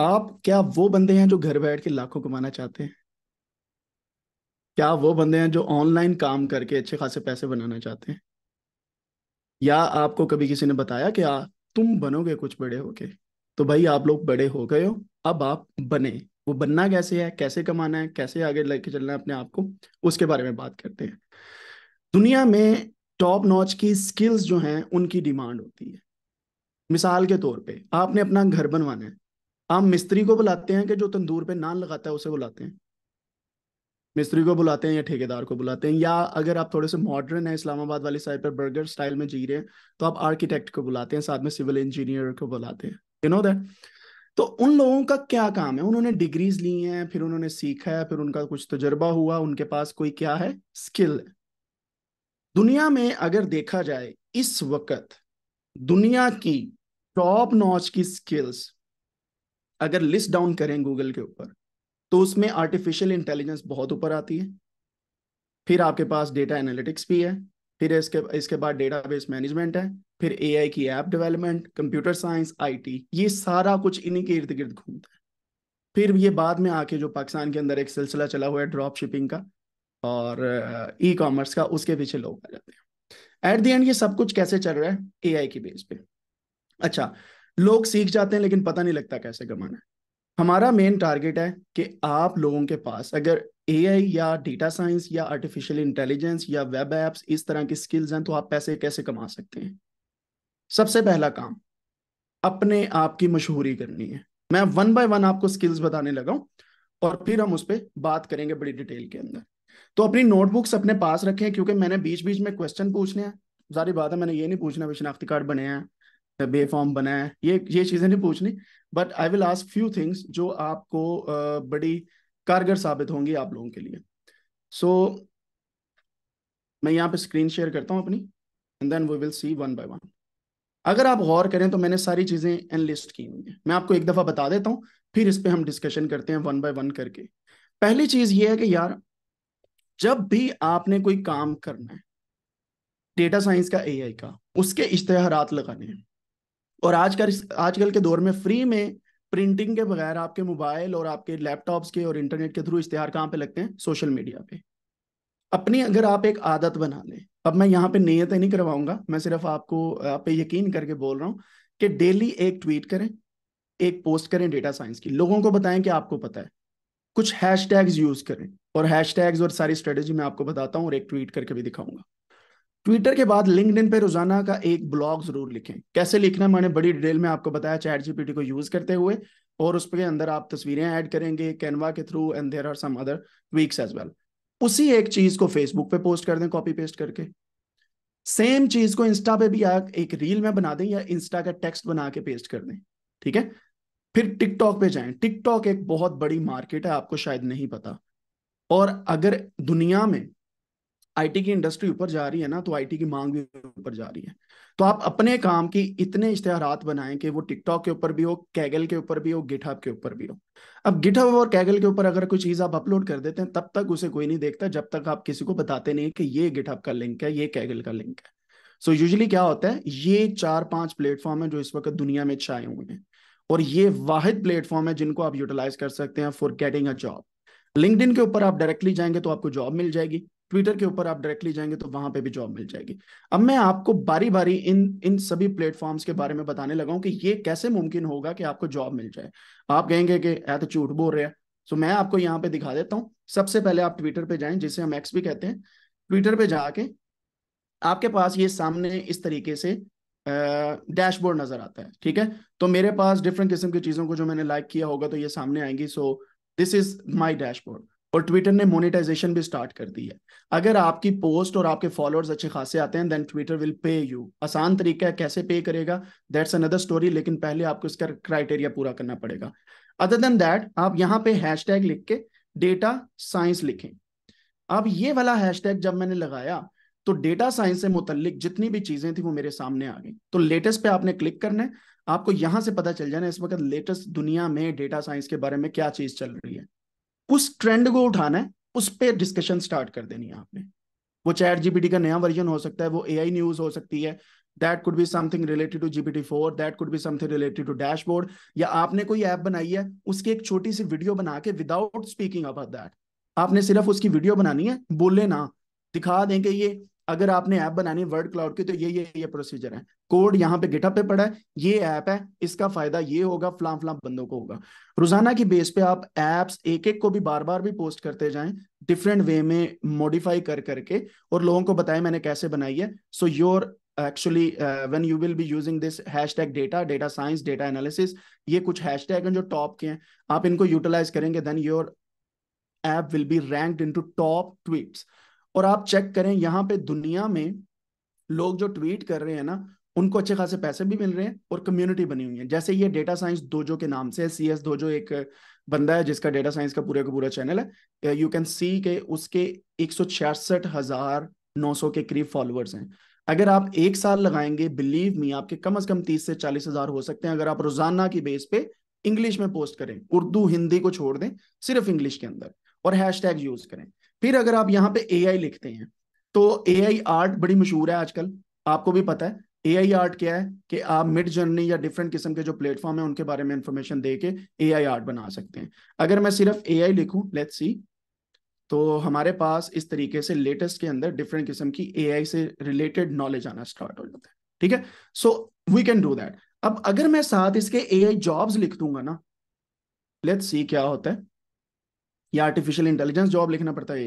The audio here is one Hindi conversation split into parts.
आप क्या वो बंदे हैं जो घर बैठ के लाखों कमाना चाहते हैं क्या वो बंदे हैं जो ऑनलाइन काम करके अच्छे खासे पैसे बनाना चाहते हैं या आपको कभी किसी ने बताया कि आ, तुम बनोगे कुछ बड़े होके तो भाई आप लोग बड़े हो गए हो अब आप बने वो बनना कैसे है कैसे कमाना है कैसे आगे लेके चलना है अपने आप को उसके बारे में बात करते हैं दुनिया में टॉप नॉच की स्किल्स जो हैं उनकी डिमांड होती है मिसाल के तौर पे आपने अपना घर बनवाना है हम मिस्त्री को बुलाते हैं कि जो तंदूर पे नान लगाता है उसे बुलाते हैं मिस्त्री को बुलाते हैं या ठेकेदार को बुलाते हैं या अगर आप थोड़े से मॉडर्न है इस्लामाबाद वाली साइड पर बर्गर स्टाइल में जी रहे हैं तो आप आर्किटेक्ट को बुलाते हैं साथ में सिविल इंजीनियर को बुलाते हैं यू नो दैट तो उन लोगों का क्या काम है उन्होंने डिग्रीज ली हैं फिर उन्होंने सीखा है फिर उनका कुछ तजर्बा हुआ उनके पास कोई क्या है स्किल है दुनिया में अगर देखा जाए इस वक्त दुनिया की टॉप नॉच की स्किल्स अगर लिस्ट डाउन करें गूगल के ऊपर तो उसमें आर्टिफिशियल इंटेलिजेंस बहुत ऊपर आती है फिर आपके पास डेटा एनालिटिक्स भी है फिर इसके इसके बाद डेटाबेस मैनेजमेंट है फिर एआई की app development computer science IT ये सारा कुछ इन्हीं के इर्द गिर्द घूमता है फिर ये बाद में आके जो पाकिस्तान के अंदर एक सिलसिला चला हुआ है ड्रॉप शिपिंग का और ई uh, कॉमर्स का उसके पीछे लोग आ जाते हैं एट द एंड ये सब कुछ कैसे चल रहा है ए की बेस पे अच्छा लोग सीख जाते हैं लेकिन पता नहीं लगता कैसे कमाना है हमारा मेन टारगेट है कि आप लोगों के पास अगर ए या डेटा साइंस या आर्टिफिशियल इंटेलिजेंस या वेब एप्स इस तरह की स्किल्स हैं तो आप पैसे कैसे कमा सकते हैं सबसे पहला काम अपने आप की मशहूरी करनी है मैं वन बाय वन आपको स्किल्स बताने लगा और फिर हम उस पर बात करेंगे बड़ी डिटेल के अंदर तो अपनी नोटबुक्स अपने पास रखें क्योंकि मैंने बीच बीच में क्वेश्चन पूछने हैं जारी बात है मैंने ये नहीं पूछना भी कार्ड बने हैं बेफॉर्म फॉर्म बनाए ये ये चीजें नहीं पूछनी but I will ask few things जो आपको uh, बड़ी कारगर साबित होंगी आप लोगों के लिए सो so, मैं यहाँ पे स्क्रीन शेयर करता हूँ अपनी and then we will see one by one अगर आप गौर करें तो मैंने सारी चीजें एनलिस्ट की हुई हैं मैं आपको एक दफा बता देता हूँ फिर इस पर हम डिस्कशन करते हैं वन बाय वन करके पहली चीज ये है कि यार जब भी आपने कोई काम करना है डेटा साइंस का एआई का उसके इश्तेहार लगाने हैं और आजकल आजकल के दौर में फ्री में प्रिंटिंग के बगैर आपके मोबाइल और आपके लैपटॉप्स के और इंटरनेट के थ्रू इश्तेहार कहाँ पे लगते हैं सोशल मीडिया पे अपनी अगर आप एक आदत बना लें अब मैं यहाँ पे नीयतें नहीं करवाऊंगा मैं सिर्फ आपको आप पे यकीन करके बोल रहा हूँ कि डेली एक ट्वीट करें एक पोस्ट करें डेटा साइंस की लोगों को बताएं कि आपको पता है कुछ हैश यूज करें और हैश और सारी स्ट्रेटेजी मैं आपको बताता हूँ और एक ट्वीट करके भी दिखाऊंगा ट्विटर के बाद लिंकड पे रोजाना का एक ब्लॉग जरूर लिखें कैसे लिखना मैंने बड़ी डिटेल में आपको बताया चैट जीपीटी को यूज करते हुए और उसके अंदर आप तस्वीरें ऐड करेंगे कैनवा के through and there are some other weeks as well उसी एक चीज को फेसबुक पे पोस्ट कर दें कॉपी पेस्ट करके सेम चीज को इंस्टा पे भी आप एक रील में बना दें या इंस्टा का टेक्स्ट बना के पेस्ट कर दें ठीक है फिर टिकटॉक पे जाएं टिकटॉक एक बहुत बड़ी मार्केट है आपको शायद नहीं पता और अगर दुनिया में आईटी की इंडस्ट्री ऊपर जा रही है ना तो आईटी की मांग भी ऊपर जा रही है तो आप अपने काम की इतने इश्तेहारात बनाएं कि वो टिकटॉक के ऊपर भी हो कैगल के ऊपर भी हो गिटहब के ऊपर भी हो अब गिटहब और कैगल के ऊपर अगर कोई चीज आप अपलोड कर देते हैं तब तक उसे कोई नहीं देखता जब तक आप किसी को बताते नहीं कि ये गिटहब का लिंक है ये कैगल का लिंक है सो so यूजली क्या होता है ये चार पांच प्लेटफॉर्म है जो इस वक्त दुनिया में छाए हुए हैं और ये वाहिद प्लेटफॉर्म है जिनको आप यूटिलाइज कर सकते हैं for getting a job LinkedIn के ऊपर आप डायरेक्टली जाएंगे तो आपको जॉब मिल जाएगी ट्विटर के ऊपर आप डायरेक्टली जाएंगे तो वहां पे भी जॉब मिल जाएगी अब मैं आपको बारी बारी इन इन सभी प्लेटफॉर्म्स के बारे में बताने लगा हूँ कि ये कैसे मुमकिन होगा कि आपको जॉब मिल जाए आप कहेंगे कि ऐ तो झूठ बोल रहे हैं सो मैं आपको यहाँ पे दिखा देता हूँ सबसे पहले आप ट्विटर पे जाए जिसे हम एक्स भी कहते हैं ट्विटर पे जाके आपके पास ये सामने इस तरीके से डैशबोर्ड नजर आता है ठीक है तो मेरे पास डिफरेंट किस्म की चीजों को जो मैंने लाइक किया होगा तो ये सामने आएंगी so this is my dashboard और ट्विटर ने मोनिटाइजेशन भी स्टार्ट कर दी है अगर आपकी पोस्ट और आपके फॉलोअर्स अच्छे खासे आते हैं then Twitter will pay you आसान तरीका है कैसे पे करेगा दैट्स अनदर स्टोरी लेकिन पहले आपको इसका क्राइटेरिया पूरा करना पड़ेगा अदर देन दैट आप यहाँ पे हैश लिख के डेटा साइंस लिखें अब ये वाला हैश जब मैंने लगाया तो डेटा साइंस से मुतलिक जितनी भी चीजें थी वो मेरे सामने आ गई तो लेटेस्ट पे आपने क्लिक करना है आपको यहां से पता चल जाना इस वक्त लेटेस्ट दुनिया में डेटा साइंस के बारे में क्या चीज चल रही है उस ट्रेंड को उठाना है उस पर डिस्कशन स्टार्ट कर देनी है आपने वो चैट जीपीटी का नया वर्जन हो सकता है वो एआई न्यूज हो सकती है that could be something related to GPT four that could be something related to dashboard या आपने कोई ऐप बनाई है उसकी एक छोटी सी वीडियो बना के विदाउट स्पीकिंग अबाउट दैट आपने सिर्फ उसकी वीडियो बनानी है बोले ना दिखा दें कि ये अगर आपने ऐप बनानी वर्ड क्लाउड की तो ये ये ये प्रोसीजर है कोड यहाँ पे गिटअप पे पड़ा है ये ऐप है इसका फायदा ये होगा फ्लाम फ्लाम बंदों को होगा रोजाना की बेस पे आप एप्स एक एक को भी बार बार भी पोस्ट करते जाएं डिफरेंट वे में मॉडिफाई कर करके और लोगों को बताएं मैंने कैसे बनाई है so your actually when you will be using this hashtag data data science data analysis ये कुछ टैग हैं जो टॉप के हैं आप इनको यूटिलाइज करेंगे then your app will be ranked to top tweets और आप चेक करें यहाँ पे दुनिया में लोग जो ट्वीट कर रहे हैं ना उनको अच्छे खासे पैसे भी मिल रहे हैं और कम्युनिटी बनी हुई है जैसे ये डेटा साइंस दोजो के नाम से है सी एस दोजो एक बंदा है जिसका डेटा साइंस का पूरा का पूरा चैनल है यू कैन सी के उसके एक हजार नौ सौ के करीब फॉलोअर्स हैं अगर आप एक साल लगाएंगे बिलीव मी आपके कम अज कम तीस से चालीस हजार हो सकते हैं अगर आप रोजाना की बेस पे इंग्लिश में पोस्ट करें उर्दू हिंदी को छोड़ दें सिर्फ इंग्लिश के अंदर और हैश यूज करें फिर अगर आप यहाँ पे ए लिखते हैं तो ए आर्ट बड़ी मशहूर है आजकल आपको भी पता है ए आर्ट क्या है कि आप मिड जर्नी या डिफरेंट किस्म के जो प्लेटफॉर्म है उनके बारे में इंफॉर्मेशन दे के ए आर्ट बना सकते हैं अगर मैं सिर्फ ए आई लिखू लेट्स तो हमारे पास इस तरीके से लेटेस्ट के अंदर डिफरेंट किस्म की ए से रिलेटेड नॉलेज आना स्टार्ट हो जाता है ठीक है so we can do that अब अगर मैं साथ इसके ए आई जॉब्स लिख दूंगा ना लेट्स सी क्या होता है ये आर्टिफिशियल इंटेलिजेंस जॉब लिखना पड़ता है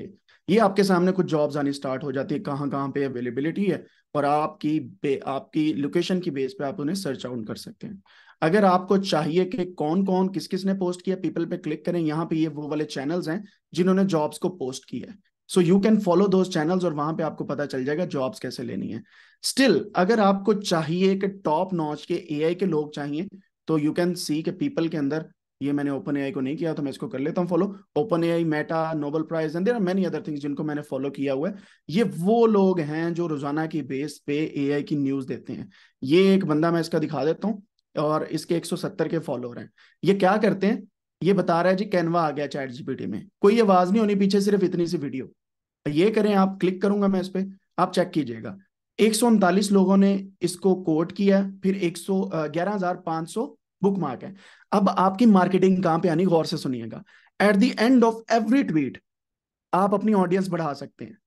ये आपके सामने कुछ जॉब्स आनी स्टार्ट हो जाती है कहाँ कहाँ पे अवेलेबिलिटी है और आपकी बे, आपकी लोकेशन की बेस पे आप उन्हें सर्च आउट कर सकते हैं अगर आपको चाहिए कि कौन कौन किस किस ने पोस्ट किया पीपल पे क्लिक करें यहाँ पे ये वो वाले चैनल्स हैं जिन्होंने जॉब्स को पोस्ट किया है so you can follow those channels और वहां पे आपको पता चल जाएगा जॉब्स कैसे लेनी है स्टिल अगर आपको चाहिए कि टॉप नॉच के ए के लोग चाहिए तो यू कैन सी के पीपल के अंदर ये मैंने ओपन एआई को नहीं किया तो मैं इसको कर लेता हूँ follow open AI Meta Nobel prize and there many other things जिनको मैंने फॉलो किया हुआ है ये वो लोग हैं जो रोजाना की बेस पे एआई की न्यूज देते हैं ये एक बंदा मैं इसका दिखा देता हूँ और इसके 170 के फॉलोअर हैं ये क्या करते हैं ये बता रहा है जी कैनवा आ गया चैट जीपीटी में कोई आवाज नहीं होनी पीछे सिर्फ इतनी सी वीडियो ये करें आप क्लिक करूंगा मैं इस पर आप चेक कीजिएगा एक लोगों ने इसको कोट किया फिर एक सौ बुक मार्क है अब आपकी मार्केटिंग कहां पे आनी गौर से सुनिएगा at the end of every tweet आप अपनी ऑडियंस बढ़ा सकते हैं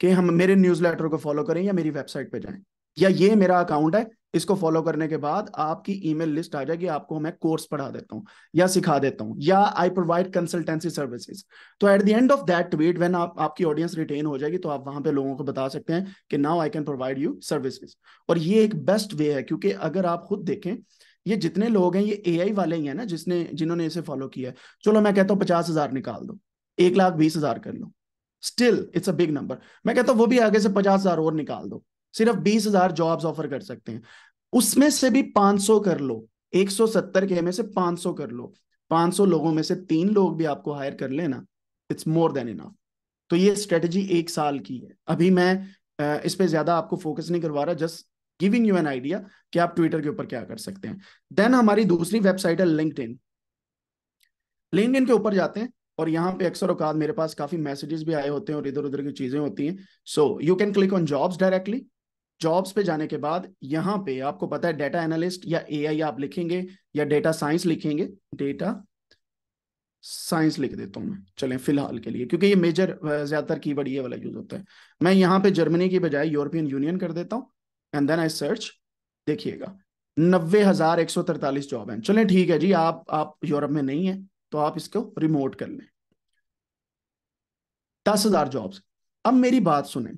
कि हम मेरे न्यूज को फॉलो करें या मेरी वेबसाइट पे जाएं या ये मेरा अकाउंट है इसको फॉलो करने के बाद आपकी ईमेल लिस्ट आ जाएगी आपको मैं कोर्स पढ़ा देता हूँ या सिखा देता हूँ या आई प्रोवाइड कंसल्टेंसी सर्विसेज तो at the end of that tweet when आप आपकी ऑडियंस रिटेन हो जाएगी तो आप वहां पे लोगों को बता सकते हैं कि now I can provide you services और ये एक बेस्ट वे है क्योंकि अगर आप खुद देखें ये जितने लोग हैं ये ए वाले ही हैं ना जिसने जिन्होंने इसे फॉलो किया है चलो मैं कहता हूँ पचास हजार निकाल दो एक लाख बीस हजार कर लो still it's a big number मैं कहता हूँ वो भी आगे से पचास हजार और निकाल दो सिर्फ बीस हजार जॉब्स ऑफर कर सकते हैं उसमें से भी पांच सौ कर लो एक सौ सत्तर के में से पांच सौ कर लो पांच सौ लोगों में से तीन लोग भी आपको हायर कर लेना इट्स मोर देन इनफ तो ये स्ट्रेटेजी एक साल की है अभी मैं इस पे ज्यादा आपको फोकस नहीं करवा रहा just giving you an idea कि आप ट्विटर के ऊपर क्या कर सकते हैं देन हमारी दूसरी वेबसाइट है लिंकड इन इन के ऊपर जाते हैं और यहाँ पे अक्सर औकात मेरे पास काफी मैसेजेस भी आए होते हैं और इधर उधर की चीजें होती हैं so you can click on jobs directly jobs पे जाने के बाद यहाँ पे आपको पता है डेटा एनालिस्ट या एआई आप लिखेंगे या डेटा साइंस लिखेंगे डेटा साइंस लिख देता हूँ मैं चले फिलहाल के लिए क्योंकि ये मेजर ज्यादातर की ये वाला यूज होता है मैं यहाँ पे जर्मनी की बजाय यूरोपियन यूनियन कर देता हूँ एंड देन आई सर्च देखिएगा नब्बे हजार एक सौ तरतालीस जॉब है चले ठीक है जी आप आप यूरोप में नहीं है तो आप इसको रिमोट कर लें दस हजार जॉब्स अब मेरी बात सुने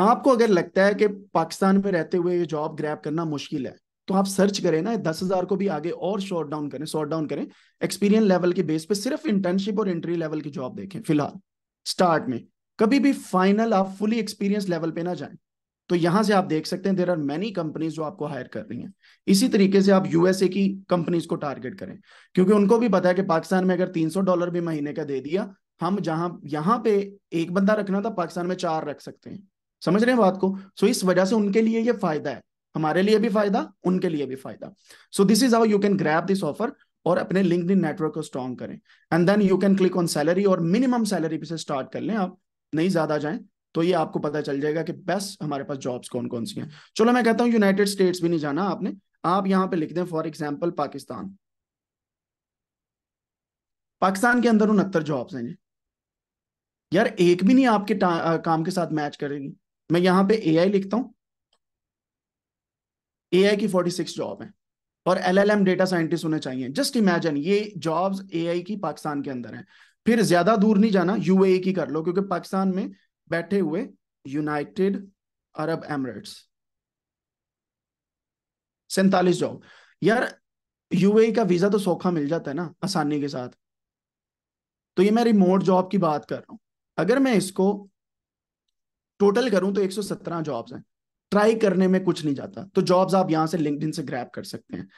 आपको अगर लगता है कि पाकिस्तान में रहते हुए ये जॉब ग्रैप करना मुश्किल है तो आप सर्च करें ना दस हजार को भी आगे और शॉर्ट डाउन करें शॉर्ट डाउन करें एक्सपीरियंस लेवल के बेस पे सिर्फ इंटर्नशिप और एंट्री लेवल की जॉब देखें फिलहाल स्टार्ट में कभी भी फाइनल आप फुली एक्सपीरियंस लेवल पे ना जाएं तो यहां से आप देख सकते हैं देर आर मेनी कंपनीज जो आपको हायर कर रही हैं इसी तरीके से आप यूएसए की कंपनीज को टारगेट करें क्योंकि उनको भी पता है कि पाकिस्तान में अगर 300 डॉलर भी महीने का दे दिया हम जहां यहां पे एक बंदा रखना था पाकिस्तान में चार रख सकते हैं समझ रहे हैं बात को सो इस वजह से उनके लिए ये फायदा है हमारे लिए भी फायदा उनके लिए भी फायदा so this is how you can grab this offer और अपने लिंक नेटवर्क को स्ट्रॉन्ग करें and then you can click on salary और मिनिमम सैलरी से स्टार्ट कर लें आप नहीं ज्यादा जाए तो ये आपको पता चल जाएगा कि बेस्ट हमारे पास जॉब्स कौन कौन सी हैं चलो मैं कहता हूँ यूनाइटेड स्टेट्स भी नहीं जाना आपने आप यहाँ पे लिख दें फॉर एग्जाम्पल पाकिस्तान पाकिस्तान के अंदर उनहत्तर जॉब्स हैं जी यार एक भी नहीं आपके काम के साथ मैच करेगी मैं यहाँ पे ए लिखता हूँ ए की फोर्टी सिक्स जॉब है और एलएलएम डेटा साइंटिस्ट होने चाहिए जस्ट इमेजिन ये जॉब्स एआई की पाकिस्तान के अंदर है फिर ज्यादा दूर नहीं जाना यूएई e की कर लो क्योंकि पाकिस्तान में बैठे हुए यूनाइटेड अरब एमरेट्स सैतालीस जॉब यार यूएई का वीजा तो सौखा मिल जाता है ना आसानी के साथ तो ये मैं रिमोट जॉब की बात कर रहा हूं अगर मैं इसको टोटल करूं तो 117 जॉब्स हैं ट्राई करने में कुछ नहीं जाता तो जॉब्स आप यहां से लिंक्डइन से ग्रैप कर सकते हैं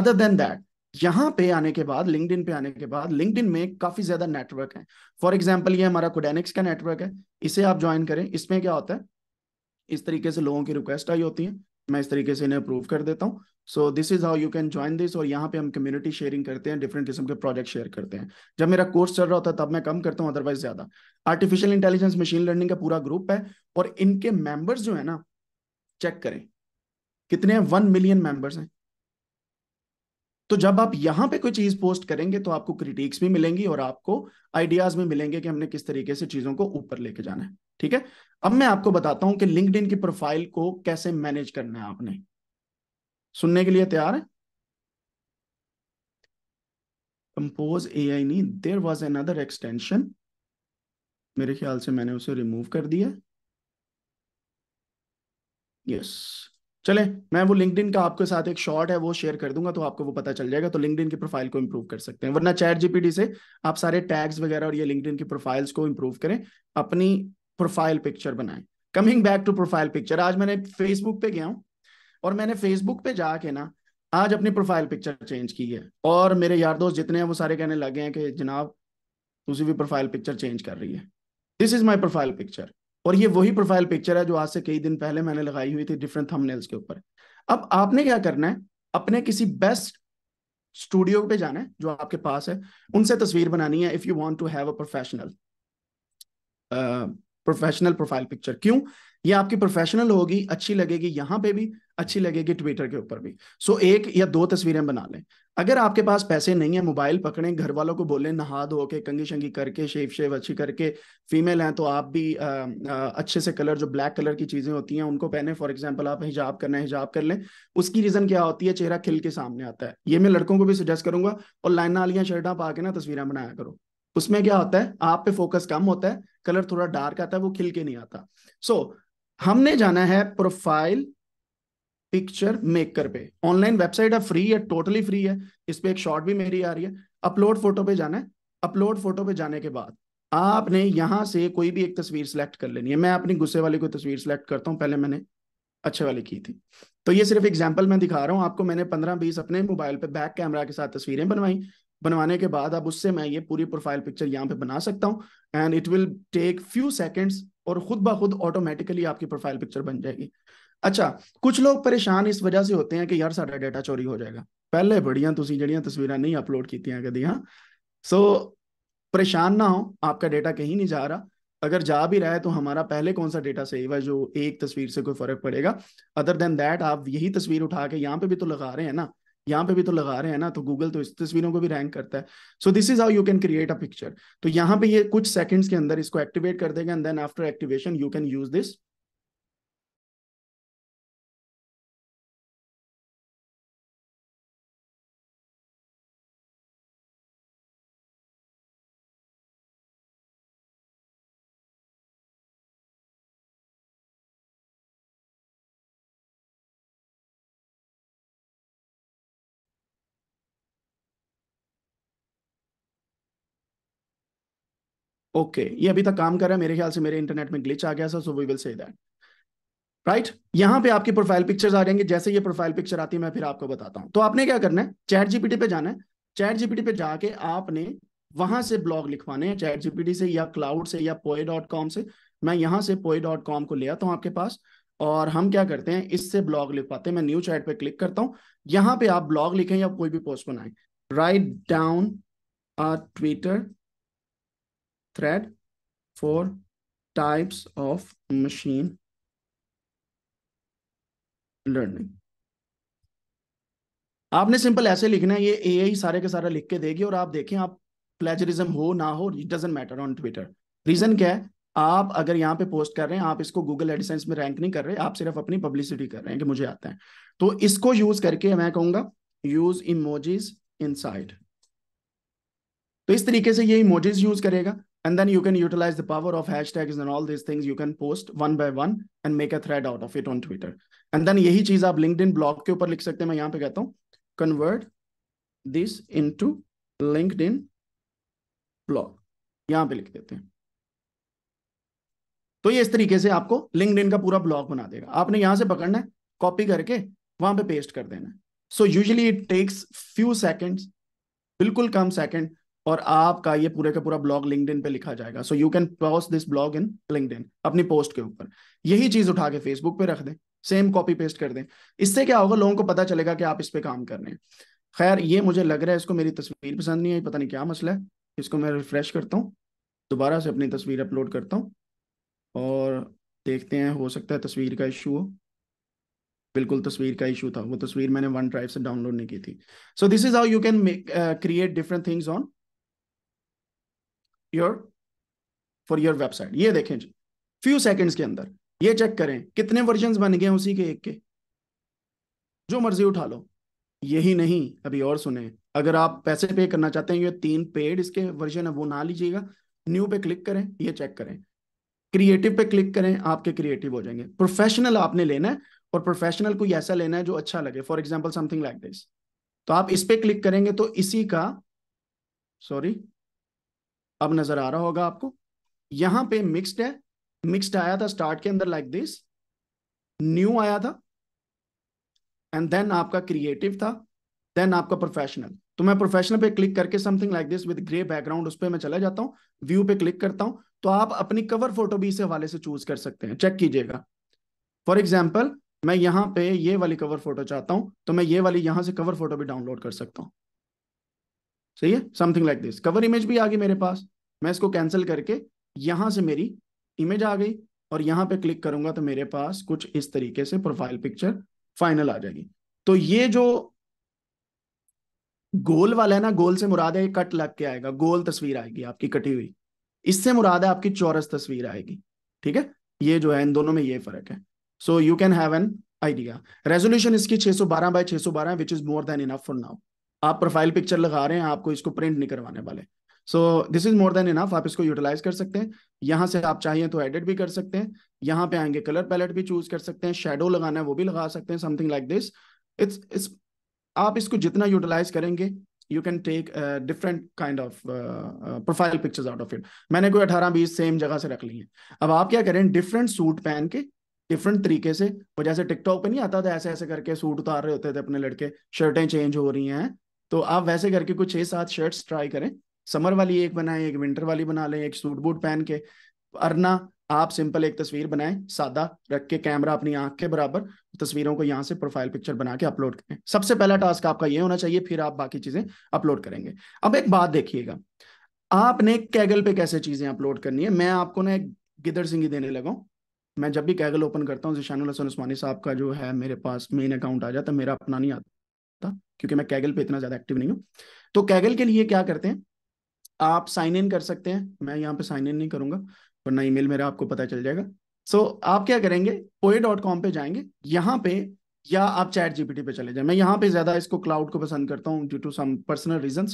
अदर देन दैट यहाँ पे आने के बाद लिंकड पे आने के बाद लिंकड में काफी ज्यादा नेटवर्क है फॉर एग्जाम्पल ये हमारा कोडेनिक्स का नेटवर्क है इसे आप ज्वाइन करें इसमें क्या होता है इस तरीके से लोगों की रिक्वेस्ट आई होती है मैं इस तरीके से इन्हें अप्रूव कर देता हूँ so this is how you can join this और यहाँ पे हम कम्युनिटी शेयरिंग करते हैं डिफरेंट किस्म के प्रोजेक्ट शेयर करते हैं जब मेरा कोर्स चल रहा होता है तब मैं कम करता हूँ अदरवाइज ज्यादा आर्टिफिशियल इंटेलिजेंस मशीन लर्निंग का पूरा ग्रुप है और इनके मेंबर्स जो है ना चेक करें कितने वन मिलियन मेंबर्स हैं तो जब आप यहां पे कोई चीज पोस्ट करेंगे तो आपको क्रिटिक्स भी मिलेंगी और आपको आइडियाज भी मिलेंगे कि हमने किस तरीके से चीजों को ऊपर लेके जाना है ठीक है अब मैं आपको बताता हूं कि लिंकड की प्रोफाइल को कैसे मैनेज करना है आपने सुनने के लिए तैयार है कंपोज ए आई नी there was another extension मेरे ख्याल से मैंने उसे रिमूव कर दिया यस yes. चले मैं वो लिंकड का आपके साथ एक शॉर्ट है वो शेयर कर दूंगा तो आपको वो पता चल जाएगा तो लिंकड की प्रोफाइल को इम्प्रूव कर सकते हैं वरना चैट जीपीडी से आप सारे टैग्स वगैरह और ये लिंकड की प्रोफाइल्स को इम्प्रूव करें अपनी प्रोफाइल पिक्चर बनाएं coming back to profile picture आज मैंने फेसबुक पे गया हूँ और मैंने फेसबुक पे जाके ना आज अपनी प्रोफाइल पिक्चर चेंज की है और मेरे यार दोस्त जितने हैं वो सारे कहने लगे हैं कि जनाब उसी भी प्रोफाइल पिक्चर चेंज कर रही है this is my profile picture और ये वही प्रोफाइल पिक्चर है जो आज से कई दिन पहले मैंने लगाई हुई थी डिफरेंट थंबनेल्स के ऊपर अब आपने क्या करना है अपने किसी बेस्ट स्टूडियो पे जाना है जो आपके पास है उनसे तस्वीर बनानी है if you want to have a professional professional profile picture क्यों ये आपकी प्रोफेशनल होगी अच्छी लगेगी यहाँ पे भी अच्छी लगेगी ट्विटर के ऊपर भी सो एक या दो तस्वीरें बना लें अगर आपके पास पैसे नहीं है मोबाइल पकड़ें घर वालों को बोलें नहा धो के कंगी शंगी करके शेव शेव अच्छी करके फीमेल हैं तो आप भी आ, आ, अच्छे से कलर जो ब्लैक कलर की चीज़ें होती हैं उनको पहने फॉर एग्जाम्पल आप हिजाब करना है हिजाब कर लें उसकी रीज़न क्या होती है चेहरा खिल के सामने आता है ये मैं लड़कों को भी सजेस्ट करूंगा और लाइन वालियाँ शर्टा पा के ना तस्वीरें बनाया करो उसमें क्या होता है आप पे फोकस कम होता है कलर थोड़ा डार्क आता है वो खिल के नहीं आता सो so, हमने जाना है प्रोफाइल पिक्चर मेकर पे ऑनलाइन वेबसाइट है फ्री है टोटली फ्री है इस पर एक शॉर्ट भी मेरी आ रही है अपलोड फोटो पे जाना है अपलोड फोटो पे जाने के बाद आपने यहां से कोई भी एक तस्वीर सेलेक्ट कर लेनी है मैं अपनी गुस्से वाली कोई तस्वीर सेलेक्ट करता हूँ पहले मैंने अच्छे वाली की थी तो ये सिर्फ एग्जाम्पल मैं दिखा रहा हूँ आपको मैंने पंद्रह बीस अपने मोबाइल पे बैक कैमरा के साथ तस्वीरें बनवाई बनवाने के बाद अब उससे मैं ये पूरी प्रोफाइल पिक्चर यहाँ पे बना सकता हूँ and it will take few seconds और खुद ब खुद ऑटोमेटिकली आपकी प्रोफाइल पिक्चर बन जाएगी अच्छा कुछ लोग परेशान इस वजह से होते हैं कि यार सारा डेटा चोरी हो जाएगा पहले बढ़िया तुम जड़ियाँ तस्वीर नहीं अपलोड की कभी हाँ सो परेशान ना हो आपका डेटा कहीं नहीं जा रहा अगर जा भी रहा है तो हमारा पहले कौन सा डेटा सेव है जो एक तस्वीर से कोई फर्क पड़ेगा अदर देन दैट आप यही तस्वीर उठा के यहाँ पे भी तो लगा रहे हैं ना यहाँ पे भी तो लगा रहे हैं ना तो गूगल तो इस तस्वीरों को भी रैंक करता है so this is how you can create a picture तो यहाँ पे ये कुछ सेकंड्स के अंदर इसको एक्टिवेट कर देगा and then after activation you can use this okay okay, ये अभी तक काम कर रहा है मेरे ख्याल से मेरे इंटरनेट में ग्लिच आ गया sir so we will say that right यहाँ पे आपकी प्रोफाइल पिक्चर्स आ जाएंगे जैसे ये प्रोफाइल पिक्चर आती है मैं फिर आपको बताता हूँ तो आपने क्या करना है चैट जीपीटी पे जाना है चैट जीपीटी पे जाके आपने वहां से ब्लॉग लिखवाने हैं चैट जीपीटी से या क्लाउड से या पोए डॉट कॉम से मैं यहाँ से पोए डॉट कॉम को ले आता हूँ आपके पास और हम क्या करते हैं इससे ब्लॉग लिख पाते हैं मैं न्यू चैट पे क्लिक करता हूँ यहाँ पे आप ब्लॉग लिखें या कोई भी पोस्ट बनाए write down Twitter thread for types of machine learning आपने सिंपल ऐसे लिखना है ये ए ही सारे के सारा लिख के देगी और आप देखें आप प्लेजरिज्म हो ना हो it doesn't matter on Twitter reason क्या है आप अगर यहाँ पे पोस्ट कर रहे हैं आप इसको गूगल एडिसेंस में रैंक नहीं कर रहे आप सिर्फ अपनी पब्लिसिटी कर रहे हैं कि मुझे आता है तो इसको यूज करके मैं कहूंगा यूज इमोजीज इनसाइड तो इस तरीके से ये इमोजीज यूज करेगा and then you can utilize the power of hashtags and all these things you can post one by one and make a thread out of it on twitter and then yahi cheez aap linkedin blog ke upar likh sakte hain main yahan pe kehta hu convert this into linkedin blog yahan pe likh dete hain तो ये इस तरीके से आपको लिंकड का पूरा ब्लॉग बना देगा आपने यहां से पकड़ना है कॉपी करके वहां पे पेस्ट कर देना है so usually it takes few seconds बिल्कुल कम सेकेंड और आपका ये पूरे का पूरा ब्लॉग लिंकड पे लिखा जाएगा so you can post this blog in LinkedIn अपनी पोस्ट के ऊपर यही चीज उठा के फेसबुक पे रख दें सेम कॉपी पेस्ट कर दें इससे क्या होगा लोगों को पता चलेगा कि आप इस पे काम कर रहे हैं खैर ये मुझे लग रहा है इसको मेरी तस्वीर पसंद नहीं आई पता नहीं क्या मसला है इसको मैं रिफ्रेश करता हूँ दोबारा से अपनी तस्वीर अपलोड करता हूँ और देखते हैं हो सकता है तस्वीर का इशू हो बिल्कुल तस्वीर का इशू था वो तस्वीर मैंने वन ड्राइव से डाउनलोड नहीं की थी so this is how you can make create different things on your for your website ये देखें जी फ्यू सेकेंड्स के अंदर ये चेक करें कितने वर्जन बन गए उसी के एक के जो मर्जी उठा लो यही नहीं अभी और सुने अगर आप पैसे पे करना चाहते हैं ये तीन पेड इसके वर्जन है वो ना लीजिएगा न्यू पे क्लिक करें ये चेक करें क्रिएटिव पे क्लिक करें आपके क्रिएटिव हो जाएंगे प्रोफेशनल आपने लेना है और प्रोफेशनल कोई ऐसा लेना है जो अच्छा लगे for example something like this तो आप इस पे क्लिक करेंगे तो इसी का सॉरी अब नजर आ रहा होगा आपको यहां पे मिक्स्ड है मिक्स्ड आया था स्टार्ट के अंदर लाइक दिस न्यू आया था एंड देन आपका क्रिएटिव था देन आपका प्रोफेशनल तो मैं प्रोफेशनल पे क्लिक करके something like this with grey background उस पर मैं चला जाता हूँ व्यू पे क्लिक करता हूँ तो आप अपनी कवर फोटो भी इस हवाले से चूज कर सकते हैं चेक कीजिएगा फॉर एग्जाम्पल मैं यहाँ पे ये वाली कवर फोटो चाहता हूँ तो मैं ये वाली यहाँ से कवर फोटो भी डाउनलोड कर सकता हूँ सही है something like this cover image भी आ गई मेरे पास मैं इसको कैंसिल करके यहां से मेरी इमेज आ गई और यहां पे क्लिक करूंगा तो मेरे पास कुछ इस तरीके से प्रोफाइल पिक्चर फाइनल आ जाएगी तो ये जो गोल वाला है ना गोल से मुराद है कट लग के आएगा गोल तस्वीर आएगी आपकी कटी हुई इससे मुराद है आपकी चौरस तस्वीर आएगी ठीक है ये जो है इन दोनों में ये फर्क है so you can have an idea resolution इसकी 612 सौ बारह बाय छह सौ बारह which is more than enough for now आप प्रोफाइल पिक्चर लगा रहे हैं आपको इसको प्रिंट नहीं करवाने वाले so this is more than enough आप इसको यूटिलाइज कर सकते हैं यहाँ से आप चाहिए तो एडिट भी कर सकते हैं यहाँ पे आएंगे कलर पैलेट भी चूज कर सकते हैं शेडो लगाना है वो भी लगा सकते हैं something like this it's it's आप इसको जितना यूटिलाइज करेंगे you can take different kind of profile pictures out of it मैंने कोई अठारह बीस सेम जगह से रख ली है अब आप क्या करें डिफरेंट सूट पहन के डिफरेंट तरीके से वो जैसे टिकटॉक पे नहीं आता था ऐसे ऐसे करके सूट उतार रहे होते थे अपने लड़के शर्टें चेंज हो रही हैं तो आप वैसे करके कुछ छः सात शर्ट्स ट्राई करें समर वाली एक बनाएं एक विंटर वाली बना लें एक सूट बूट पहन के अरना आप सिंपल एक तस्वीर बनाएं सादा रख के कैमरा अपनी आंख के बराबर तस्वीरों को यहाँ से प्रोफाइल पिक्चर बना के अपलोड करें सबसे पहला टास्क आपका ये होना चाहिए फिर आप बाकी चीजें अपलोड करेंगे अब एक बात देखिएगा आपने कैगल पे कैसे चीजें अपलोड करनी है मैं आपको ना एक गिदड़ सिंगी देने लगा मैं जब भी कैगल ओपन करता हूँ जिशानुल हसन उस्मानी साहब का जो है मेरे पास मेन अकाउंट आ जाता मेरा अपना नहीं आता सकता क्योंकि मैं कैगल पे इतना ज्यादा एक्टिव नहीं हूँ तो कैगल के लिए क्या करते हैं आप साइन इन कर सकते हैं मैं यहाँ पे साइन इन नहीं करूंगा वरना ईमेल मेरा आपको पता चल जाएगा सो so, आप क्या करेंगे पोए डॉट कॉम पे जाएंगे यहाँ पे या आप चैट जीपीटी पे चले जाए मैं यहाँ पे ज्यादा इसको क्लाउड को पसंद करता हूँ due to some personal reason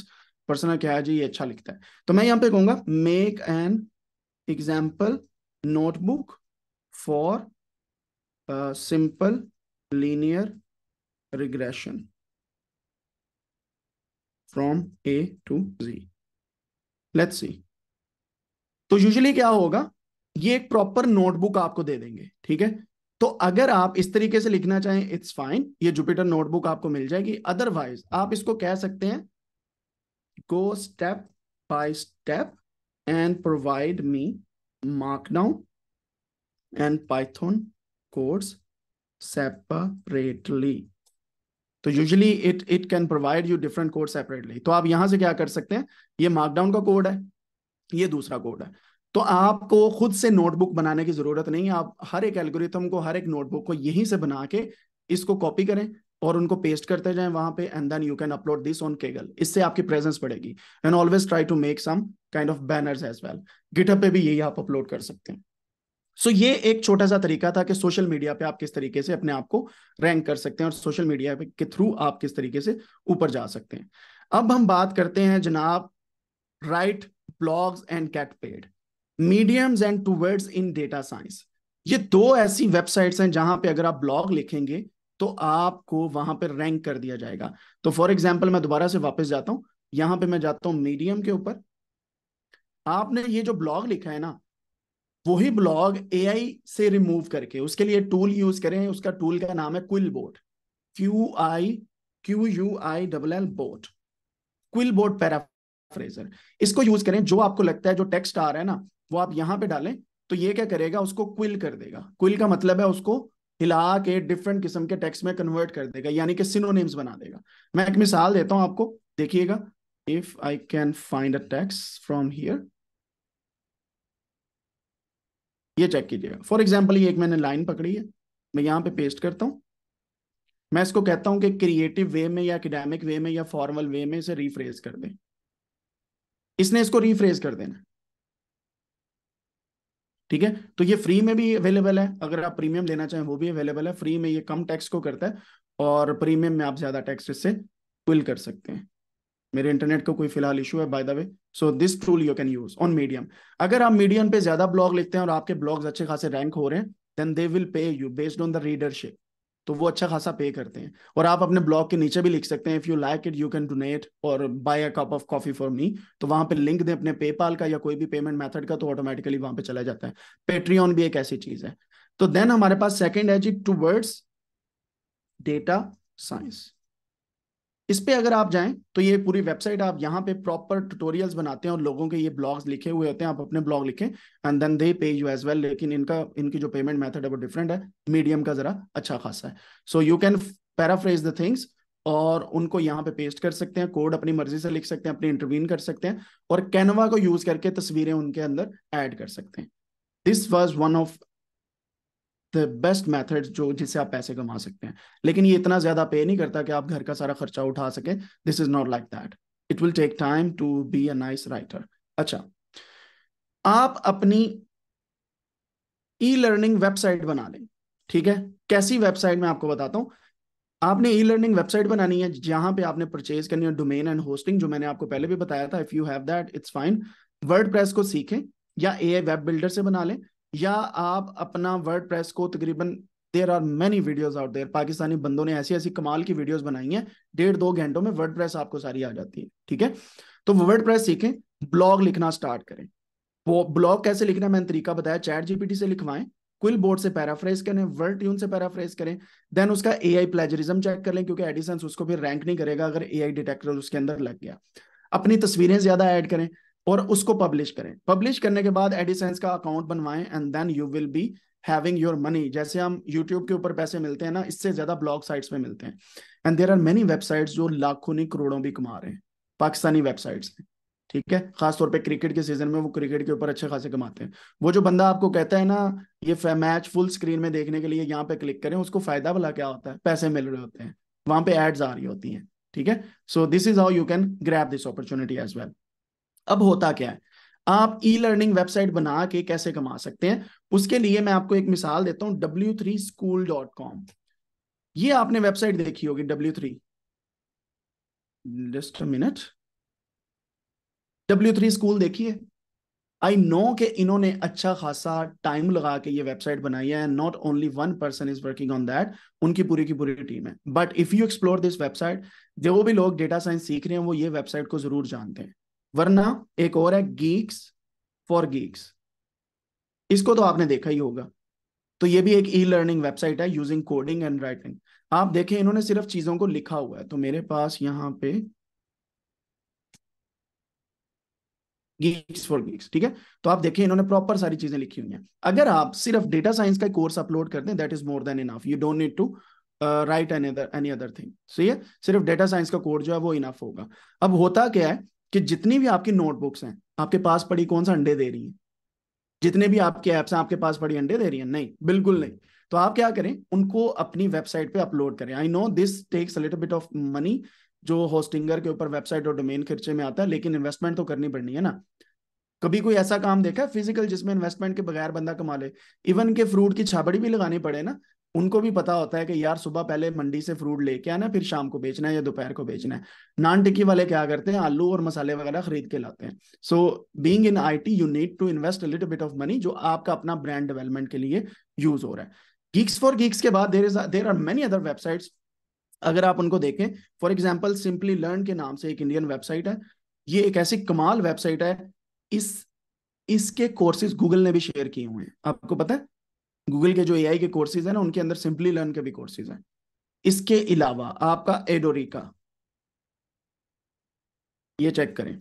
personal क्या है जी ये अच्छा लिखता है तो मैं यहाँ पे कहूंगा make an example notebook for simple linear regression from A to Z let's see तो यूजुअली क्या होगा ये एक प्रॉपर नोटबुक आपको दे देंगे ठीक है तो अगर आप इस तरीके से लिखना चाहें इट्स फाइन ये जुपिटर नोटबुक आपको मिल जाएगी अदरवाइज आप इसको कह सकते हैं go step by step and provide me markdown and Python course separately तो usually it it can provide you different code separately तो आप यहां से क्या कर सकते हैं ये मार्कडाउन का कोड है ये दूसरा कोड है तो आपको खुद से नोटबुक बनाने की जरूरत नहीं है आप हर एक एल्गोरिथम को हर एक नोटबुक को यहीं से बना के इसको कॉपी करें और उनको पेस्ट करते जाएं वहां पे and then you can upload this on Kaggle इससे आपकी प्रेजेंस बढ़ेगी and always try to make some kind of banners as well GitHub पे भी यही आप अपलोड कर सकते हैं सो ये एक छोटा सा तरीका था कि सोशल मीडिया पे आप किस तरीके से अपने आप को रैंक कर सकते हैं और सोशल मीडिया के थ्रू आप किस तरीके से ऊपर जा सकते हैं अब हम बात करते हैं जनाब write blogs and get paid mediums and towards in data science ये दो ऐसी वेबसाइट्स हैं जहां पे अगर आप ब्लॉग लिखेंगे तो आपको वहां पर रैंक कर दिया जाएगा तो फॉर एग्जाम्पल मैं दोबारा से वापस जाता हूँ यहां पे मैं जाता हूँ मीडियम के ऊपर आपने ये जो ब्लॉग लिखा है ना वही ब्लॉग ए से रिमूव करके उसके लिए टूल यूज करें उसका टूल का नाम है QuillBot Q I Q U I double L board QuillBot paraphraser इसको यूज करें जो आपको लगता है जो टेक्स्ट आ रहा है ना वो आप यहां पे डालें तो ये क्या करेगा उसको क्विल कर देगा क्विल का मतलब है उसको हिला के डिफरेंट किस्म के टेक्स्ट में कन्वर्ट कर देगा यानी कि सिनोनिम्स बना देगा मैं एक मिसाल देता हूँ आपको देखिएगा if I can find a text from here ये चेक कीजिएगा फॉर एग्जाम्पल ये एक मैंने लाइन पकड़ी है मैं यहाँ पे पेस्ट करता हूँ मैं इसको कहता हूँ कि क्रिएटिव वे में या अकेडेमिक वे में या फॉर्मल वे में इसे रिफ्रेज कर दें इसने इसको रिफ्रेज कर देना ठीक है तो ये फ्री में भी अवेलेबल है अगर आप प्रीमियम लेना चाहें वो भी अवेलेबल है फ्री में ये कम टैक्स को करता है और प्रीमियम में आप ज्यादा टैक्स इससे क्विल कर सकते हैं मेरे इंटरनेट का को कोई फिलहाल इशू है by the way so this tool you can use on Medium अगर आप मीडियम पे ज्यादा ब्लॉग लिखते हैं और आपके ब्लॉग्स अच्छे खासे रैंक हो रहे हैं then they will pay you based on the readership तो वो अच्छा खासा पे करते हैं और आप अपने ब्लॉग के नीचे भी लिख सकते हैं if you like it you can donate और buy a cup of coffee for me तो वहां पे लिंक दें अपने पेपाल का या कोई भी पेमेंट मेथड का तो ऑटोमेटिकली वहां पे चला जाता है पेट्रियन भी एक ऐसी चीज है तो देन हमारे पास सेकेंड है जी टू वर्ड्स डेटा साइंस इस पे अगर आप जाएं तो ये पूरी वेबसाइट आप यहाँ पे प्रॉपर ट्यूटोरियल्स बनाते हैं और लोगों के ये ब्लॉग्स लिखे हुए होते हैं आप अपने ब्लॉग लिखें एंड देन दे पे यू एज वेल लेकिन इनका इनकी जो पेमेंट मेथड है वो डिफरेंट है मीडियम का जरा अच्छा खासा है so you can paraphrase the things और उनको यहाँ पे पेस्ट कर सकते हैं कोड अपनी मर्जी से लिख सकते हैं अपनी इंटरवीन कर सकते हैं और कैनवा को यूज करके तस्वीरें उनके अंदर एड कर सकते हैं this was one of the best method जो जिससे आप पैसे कमा सकते हैं लेकिन ये इतना ज्यादा पे नहीं करता कि आप घर का सारा खर्चा उठा सके this is not like that it will take time to be a nice writer अच्छा आप अपनी ई लर्निंग वेबसाइट बना लें ठीक है कैसी वेबसाइट मैं आपको बताता हूं आपने ई लर्निंग वेबसाइट बनानी है जहां पे आपने परचेज करनी है डोमेन एंड होस्टिंग जो मैंने आपको पहले भी बताया था if you have that it's fine word को सीखें या ए वेब बिल्डर से बना लें या आप अपना वर्ड प्रेस को तकरीबन there are many videos out there Pakistani बंदों ने ऐसी ऐसी कमाल की वीडियोज बनाई हैं डेढ़ दो घंटों में वर्ड प्रेस आपको सारी आ जाती है ठीक है तो वर्ड प्रेस सीखें ब्लॉग लिखना स्टार्ट करें वो ब्लॉग कैसे लिखना मैंने तरीका बताया चैट जीपीटी से लिखवाएं क्विल बोर्ड से पैराफ्रेज करें वर्ड ट्यून से पैराफ्रेज करें देन उसका ए आई प्लेजरिज्म चेक कर लें क्योंकि एडिसन उसको फिर रैंक नहीं करेगा अगर ए आई डिटेक्टर उसके अंदर लग गया अपनी तस्वीरें ज्यादा ऐड करें और उसको पब्लिश करें पब्लिश करने के बाद एडिसेंस का अकाउंट बनवाएं and then you will be having your money जैसे हम यूट्यूब के ऊपर पैसे मिलते हैं ना इससे ज्यादा ब्लॉग साइट्स में मिलते हैं and there are many websites जो लाखों नहीं करोड़ों भी कमा रहे हैं पाकिस्तानी वेबसाइट्स हैं ठीक है खासतौर पे क्रिकेट के सीजन में वो क्रिकेट के ऊपर अच्छे खासे कमाते हैं वो जो बंदा आपको कहता है ना ये मैच फुल स्क्रीन में देखने के लिए यहाँ पे क्लिक करें उसको फायदा भला क्या होता है पैसे मिल रहे होते हैं वहां पे एड्स आ रही होती हैं ठीक है so this is how you can grab this opportunity as well अब होता क्या है आप ई लर्निंग वेबसाइट बना के कैसे कमा सकते हैं उसके लिए मैं आपको एक मिसाल देता हूं W three school dot com ये आपने वेबसाइट देखी होगी W three just minute W three school देखिए आई नो के इन्होंने अच्छा खासा टाइम लगा के ये वेबसाइट बनाई है not only one person is working on that उनकी पूरी की पूरी टीम है but if you explore this website जो भी लोग डेटा साइंस सीख रहे हैं वो ये वेबसाइट को जरूर जानते हैं वरना एक और है गीक्स फॉर गीक्स इसको तो आपने देखा ही होगा तो ये भी एक ई लर्निंग वेबसाइट है यूजिंग कोडिंग एंड राइटिंग आप देखें इन्होंने सिर्फ चीजों को लिखा हुआ है तो मेरे पास यहाँ पे गीक्स फॉर गीक्स ठीक है तो आप देखें इन्होंने प्रॉपर सारी चीजें लिखी हुई हैं अगर आप सिर्फ डेटा साइंस का कोर्स अपलोड कर हैं that is more than enough you don't need to write any other thing सही है सिर्फ डेटा साइंस का कोर्स जो है वो इनफ होगा अब होता क्या है कि जितनी भी आपकी नोटबुक्स हैं आपके पास पड़ी कौन सा अंडे दे रही है जितने भी आपके ऐप्स हैं आपके पास पड़ी अंडे दे रही है नहीं बिल्कुल नहीं तो आप क्या करें उनको अपनी वेबसाइट पे अपलोड करें I know this takes little bit of money जो होस्टिंगर के ऊपर वेबसाइट और डोमेन खर्चे में आता है लेकिन इन्वेस्टमेंट तो करनी पड़नी है ना कभी कोई ऐसा काम देखा है फिजिकल जिसमें इन्वेस्टमेंट के बगैर बंदा कमा ले इवन के फ्रूट की छाबड़ी भी लगानी पड़े ना उनको भी पता होता है कि यार सुबह पहले मंडी से फ्रूट लेके आना फिर शाम को बेचना है या दोपहर को बेचना है नान टिक्की वाले क्या करते हैं आलू और मसाले वगैरह खरीद के लाते हैं so being in I T you need to invest little bit of money जो आपका अपना ब्रांड डेवलपमेंट के लिए यूज हो रहा है गीक्स फॉर गीक्स के बाद there is there are many other websites अगर आप उनको देखें फॉर एग्जाम्पल सिंपली लर्न के नाम से एक इंडियन वेबसाइट है ये एक ऐसी कमाल वेबसाइट है इस इसके कोर्सेज गूगल ने भी शेयर किए हुए हैं आपको पता है गूगल के जो ए के कोर्सेज है ना उनके अंदर सिंपली लर्न के भी कोर्सेज हैं इसके अलावा आपका एडोरिका ये चेक करें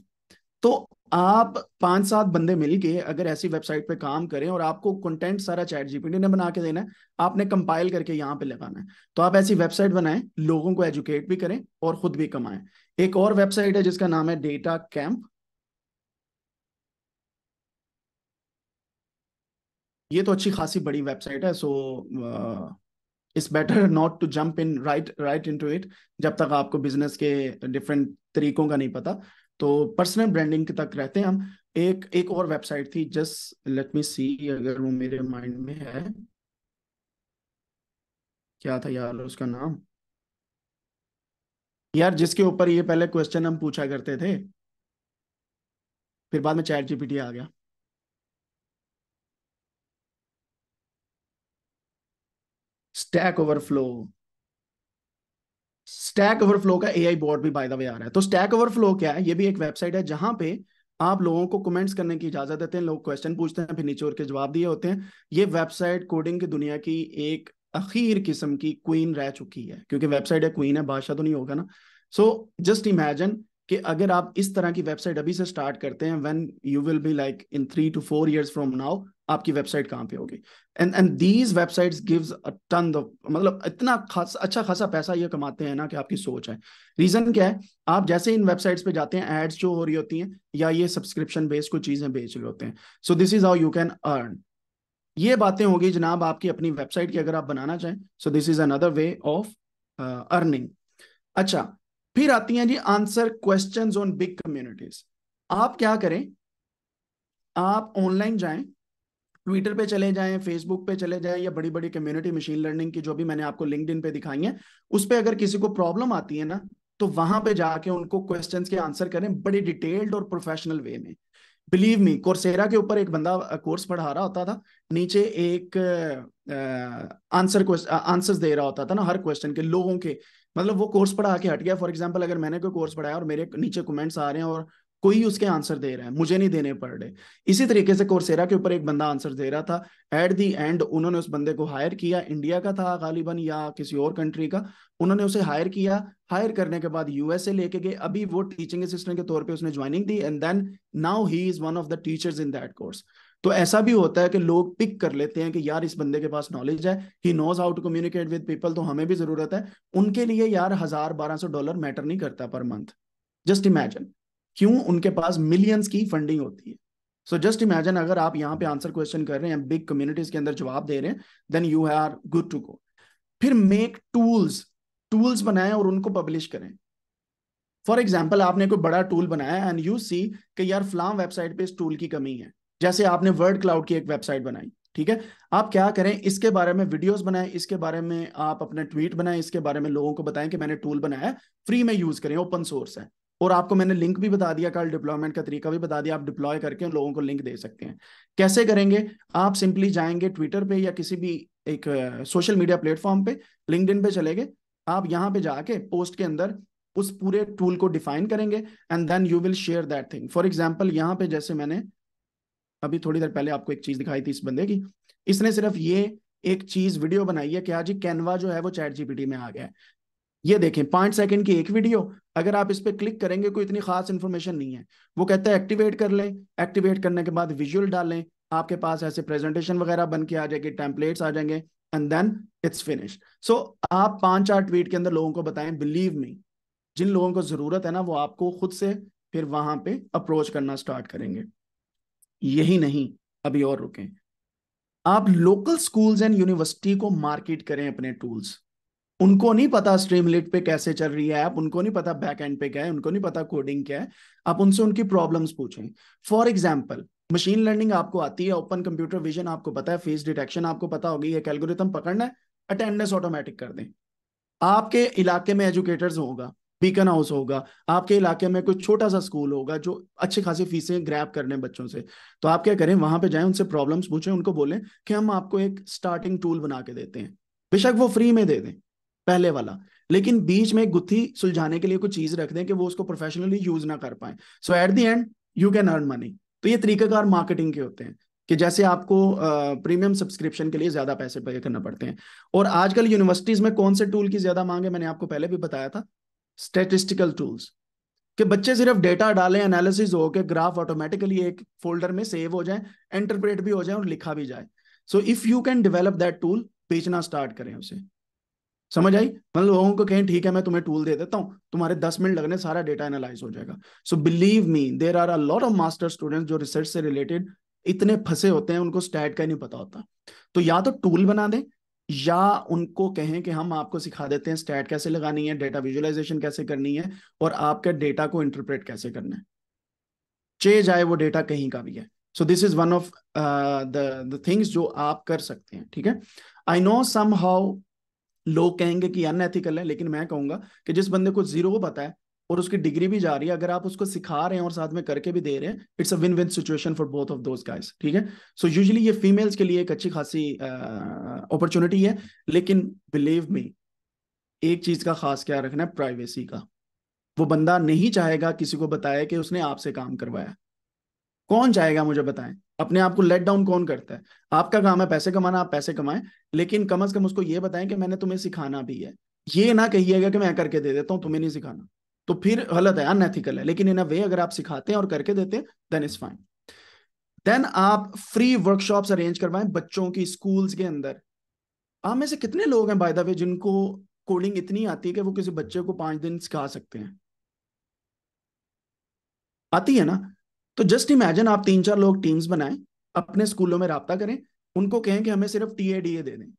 तो आप पांच सात बंदे मिलके अगर ऐसी वेबसाइट पे काम करें और आपको कंटेंट सारा चैट जीपीटी ने बना के देना है आपने कंपाइल करके यहाँ पे लगाना है तो आप ऐसी वेबसाइट बनाएं लोगों को एजुकेट भी करें और खुद भी कमाएं एक और वेबसाइट है जिसका नाम है डेटा कैंप ये तो अच्छी खासी बड़ी वेबसाइट है so it's better not to jump in right right into it जब तक आपको बिजनेस के डिफरेंट तरीकों का नहीं पता तो पर्सनल ब्रांडिंग तक रहते हैं हम एक एक और वेबसाइट थी जस्ट लेट मी सी अगर वो मेरे माइंड में है क्या था यार उसका नाम यार जिसके ऊपर ये पहले क्वेश्चन हम पूछा करते थे फिर बाद में चैट जीपीटी आ गया स्टैक ओवरफ्लो स्टैक ओवरफ्लो का आई बोर्ड भी बाय द वे आ रहा है तो स्टैक ओवरफ्लो क्या है ये भी एक वेबसाइट है जहां पे आप लोगों को कमेंट्स करने की इजाजत देते हैं लोग क्वेश्चन पूछते हैं फिर नीचे के जवाब दिए होते हैं ये वेबसाइट कोडिंग की दुनिया की एक अखीर किस्म की क्वीन रह चुकी है क्योंकि वेबसाइट है क्वीन है बादशाह तो नहीं होगा ना सो जस्ट इमेजिन कि अगर आप इस तरह की वेबसाइट अभी से स्टार्ट करते हैं when you will be like in three two four years from now आपकी वेबसाइट कहाँ पे होगी and and these websites gives a ton मतलब इतना खास अच्छा खासा पैसा ये कमाते हैं ना कि आपकी सोच है रीजन क्या है आप जैसे इन वेबसाइट्स पे जाते हैं एड्स जो हो रही होती हैं या ये सब्सक्रिप्शन बेस्ड कुछ चीजें बेच रहे होते हैं so this is how you can earn ये बातें होगी जनाब आपकी अपनी वेबसाइट की अगर आप बनाना चाहें so this is another way of earning अच्छा फिर आती हैं जी answer question on big communities आप क्या करें आप ऑनलाइन जाएं ट्विटर पे चले जाएं फेसबुक पे चले जाएं या बड़ी बड़ी कम्युनिटी मशीन लर्निंग की जो भी मैंने आपको लिंकड पे दिखाई है उस पर अगर किसी को प्रॉब्लम आती है ना तो वहां पे जाके उनको क्वेश्चन के आंसर करें बड़े डिटेल्ड और प्रोफेशनल वे में बिलीव मी कोर्सेरा के ऊपर एक बंदा कोर्स पढ़ा रहा होता था नीचे एक आंसर आंसर्स दे रहा होता था ना हर क्वेश्चन के लोगों के मतलब वो कोर्स पढ़ा के हट गया फॉर एग्जाम्पल अगर मैंने कोई कोर्स पढ़ाया और मेरे नीचे कमेंट्स आ रहे हैं और कोई उसके आंसर दे रहा है मुझे नहीं देने पड़ रहे इसी तरीके से कोर्सेरा के ऊपर एक बंदा आंसर दे रहा था एट दी एंड उन्होंने उस बंदे को हायर किया इंडिया का था गालिबन या किसी और कंट्री का उन्होंने उसे हायर किया हायर करने के बाद यूएसए लेके गए अभी वो टीचिंग असिस्टेंट के तौर पे उसने ज्वाइनिंग दी and then now he is one of the teachers in that course तो ऐसा भी होता है कि लोग पिक कर लेते हैं कि यार इस बंदे के पास नॉलेज है he knows how to communicate with people तो हमें भी जरूरत है उनके लिए यार हजार बारह सौ डॉलर मैटर नहीं करता पर मंथ जस्ट इमेजिन क्यों उनके पास मिलियंस की फंडिंग होती है सो जस्ट इमेजिन अगर आप यहाँ पे आंसर क्वेश्चन कर रहे हैं बिग कम्युनिटीज के अंदर जवाब दे रहे हैं then you are good to go फिर मेक टूल्स टूल्स बनाए और उनको पब्लिश करें फॉर एग्जाम्पल आपने कोई बड़ा टूल बनाया एंड यू सी कि यार फ्लाम वेबसाइट पे इस टूल की कमी है जैसे आपने वर्ड क्लाउड की एक वेबसाइट बनाई ठीक है आप क्या करें इसके बारे में वीडियोस बनाएं इसके बारे में आप अपने ट्वीट बनाएं इसके बारे में लोगों को बताएं कि मैंने टूल बनाया फ्री में यूज करें ओपन सोर्स है और आपको मैंने लिंक भी बता दिया कल डिप्लॉयमेंट का तरीका भी बता दिया आप डिप्लॉय करके लोगों को लिंक दे सकते हैं कैसे करेंगे आप सिंपली जाएंगे ट्विटर पे या किसी भी एक सोशल मीडिया प्लेटफॉर्म पे लिंकड पे चले गए आप यहाँ पे जाके पोस्ट के अंदर उस पूरे टूल को डिफाइन करेंगे and then you will share that thing for example यहाँ पे जैसे मैंने अभी थोड़ी देर पहले आपको एक चीज दिखाई थी इस बंदे की इसने सिर्फ ये एक चीज वीडियो बनाई है कि आज हाँ कैनवा जो है वो चैट जीपीटी में आ गया है ये देखें पांच सेकंड की एक वीडियो अगर आप इस पर क्लिक करेंगे कोई इतनी खास इन्फॉर्मेशन नहीं है वो कहता है एक्टिवेट कर लें एक्टिवेट करने के बाद विजुअल डालें आपके पास ऐसे प्रेजेंटेशन वगैरह बन के आ जाएगी टेम्पलेट्स आ जाएंगे and then it's finish so आप पांच चार ट्वीट के अंदर लोगों को बताएं बिलीव मी जिन लोगों को जरूरत है ना वो आपको खुद से फिर वहां पे अप्रोच करना स्टार्ट करेंगे यही नहीं अभी और रुकें आप लोकल स्कूल्स एंड यूनिवर्सिटी को मार्केट करें अपने टूल्स उनको नहीं पता स्ट्रीमलिट पे कैसे चल रही है आप उनको नहीं पता बैक एंड पे क्या है उनको नहीं पता कोडिंग क्या है आप उनसे उनकी प्रॉब्लम्स पूछें फॉर एग्जाम्पल मशीन लर्निंग आपको आती है ओपन कंप्यूटर विजन आपको पता है फेस डिटेक्शन आपको पता होगी एक एल्गोरिथम पकड़ना है अटेंडेंस ऑटोमेटिक कर दें आपके इलाके में एजुकेटर्स होगा बीकन हाउस होगा आपके इलाके में कोई छोटा सा स्कूल होगा जो अच्छी खासी फीसें ग्रैप कर लें बच्चों से तो आप क्या करें वहां पे जाएं उनसे प्रॉब्लम्स पूछें उनको बोलें कि हम आपको एक स्टार्टिंग टूल बना के देते हैं बेशक वो फ्री में दे दें पहले वाला लेकिन बीच में गुत्थी सुलझाने के लिए कुछ चीज रख दें कि वो उसको प्रोफेशनली यूज ना कर पाए so at the end you can earn money तो ये तरीकाकार मार्केटिंग के होते हैं कि जैसे आपको प्रीमियम सब्सक्रिप्शन के लिए ज्यादा पैसे पे करना पड़ते हैं और आजकल यूनिवर्सिटीज में कौन से टूल की ज्यादा मांग है मैंने आपको पहले भी बताया था स्टेटिस्टिकल टूल्स कि बच्चे सिर्फ डेटा डालें एनालिसिस हो के ग्राफ ऑटोमेटिकली एक फोल्डर में सेव हो जाए इंटरप्रेट भी हो जाए और लिखा भी जाए so if you can develop that tool बेचना स्टार्ट करें उसे समझ आई मतलब लोगों को कहें ठीक है मैं तुम्हें टूल दे देता हूँ तुम्हारे दस मिनट लगने सारा डेटा एनालाइज हो जाएगा so believe me there are a lot of master students जो रिसर्च से रिलेटेड इतने फंसे होते हैं उनको स्टैट का नहीं पता होता तो या तो टूल बना दें या उनको कहें कि हम आपको सिखा देते हैं स्टैट कैसे लगानी है डेटा विजुअलाइजेशन कैसे करनी है और आपके डेटा को इंटरप्रेट कैसे करना है चे जाए वो डेटा कहीं का भी है so this is one of the things जो आप कर सकते हैं ठीक है आई नो सम हाउ लोग कहेंगे कि अनएथिकल है लेकिन मैं कहूंगा कि जिस बंदे को जीरो पता है और उसकी डिग्री भी जा रही है अगर आप उसको सिखा रहे हैं और साथ में करके भी दे रहे हैं it's a win win situation for both of those guys ठीक है सो यूजली ये फीमेल्स के लिए एक अच्छी खासी अपॉर्चुनिटी uh, है लेकिन बिलीव मी एक चीज का खास क्या रखना है प्राइवेसी का वो बंदा नहीं चाहेगा किसी को बताए कि उसने आपसे काम करवाया कौन चाहेगा मुझे बताएं अपने आप को लेट डाउन कौन करता है आपका काम है पैसे कमाना आप पैसे कमाएं लेकिन कम अज कम उसको ये बताएं कि मैंने तुम्हें सिखाना भी है ये ना कहिएगा कि मैं करके दे देता हूँ तुम्हें नहीं सिखाना तो फिर गलत है अनएथिकल है लेकिन इन अ वे अगर आप सिखाते हैं और करके देते हैं देन इज फाइन देन आप फ्री वर्कशॉप्स अरेंज करवाएं बच्चों की स्कूल्स के अंदर आप में से कितने लोग हैं बाय द वे जिनको कोडिंग इतनी आती है कि वो किसी बच्चे को पांच दिन सिखा सकते हैं आती है ना तो जस्ट इमेजिन आप तीन चार लोग टीम्स बनाएं अपने स्कूलों में रहा करें उनको कहें कि हमें सिर्फ टी ए डी ए दे दें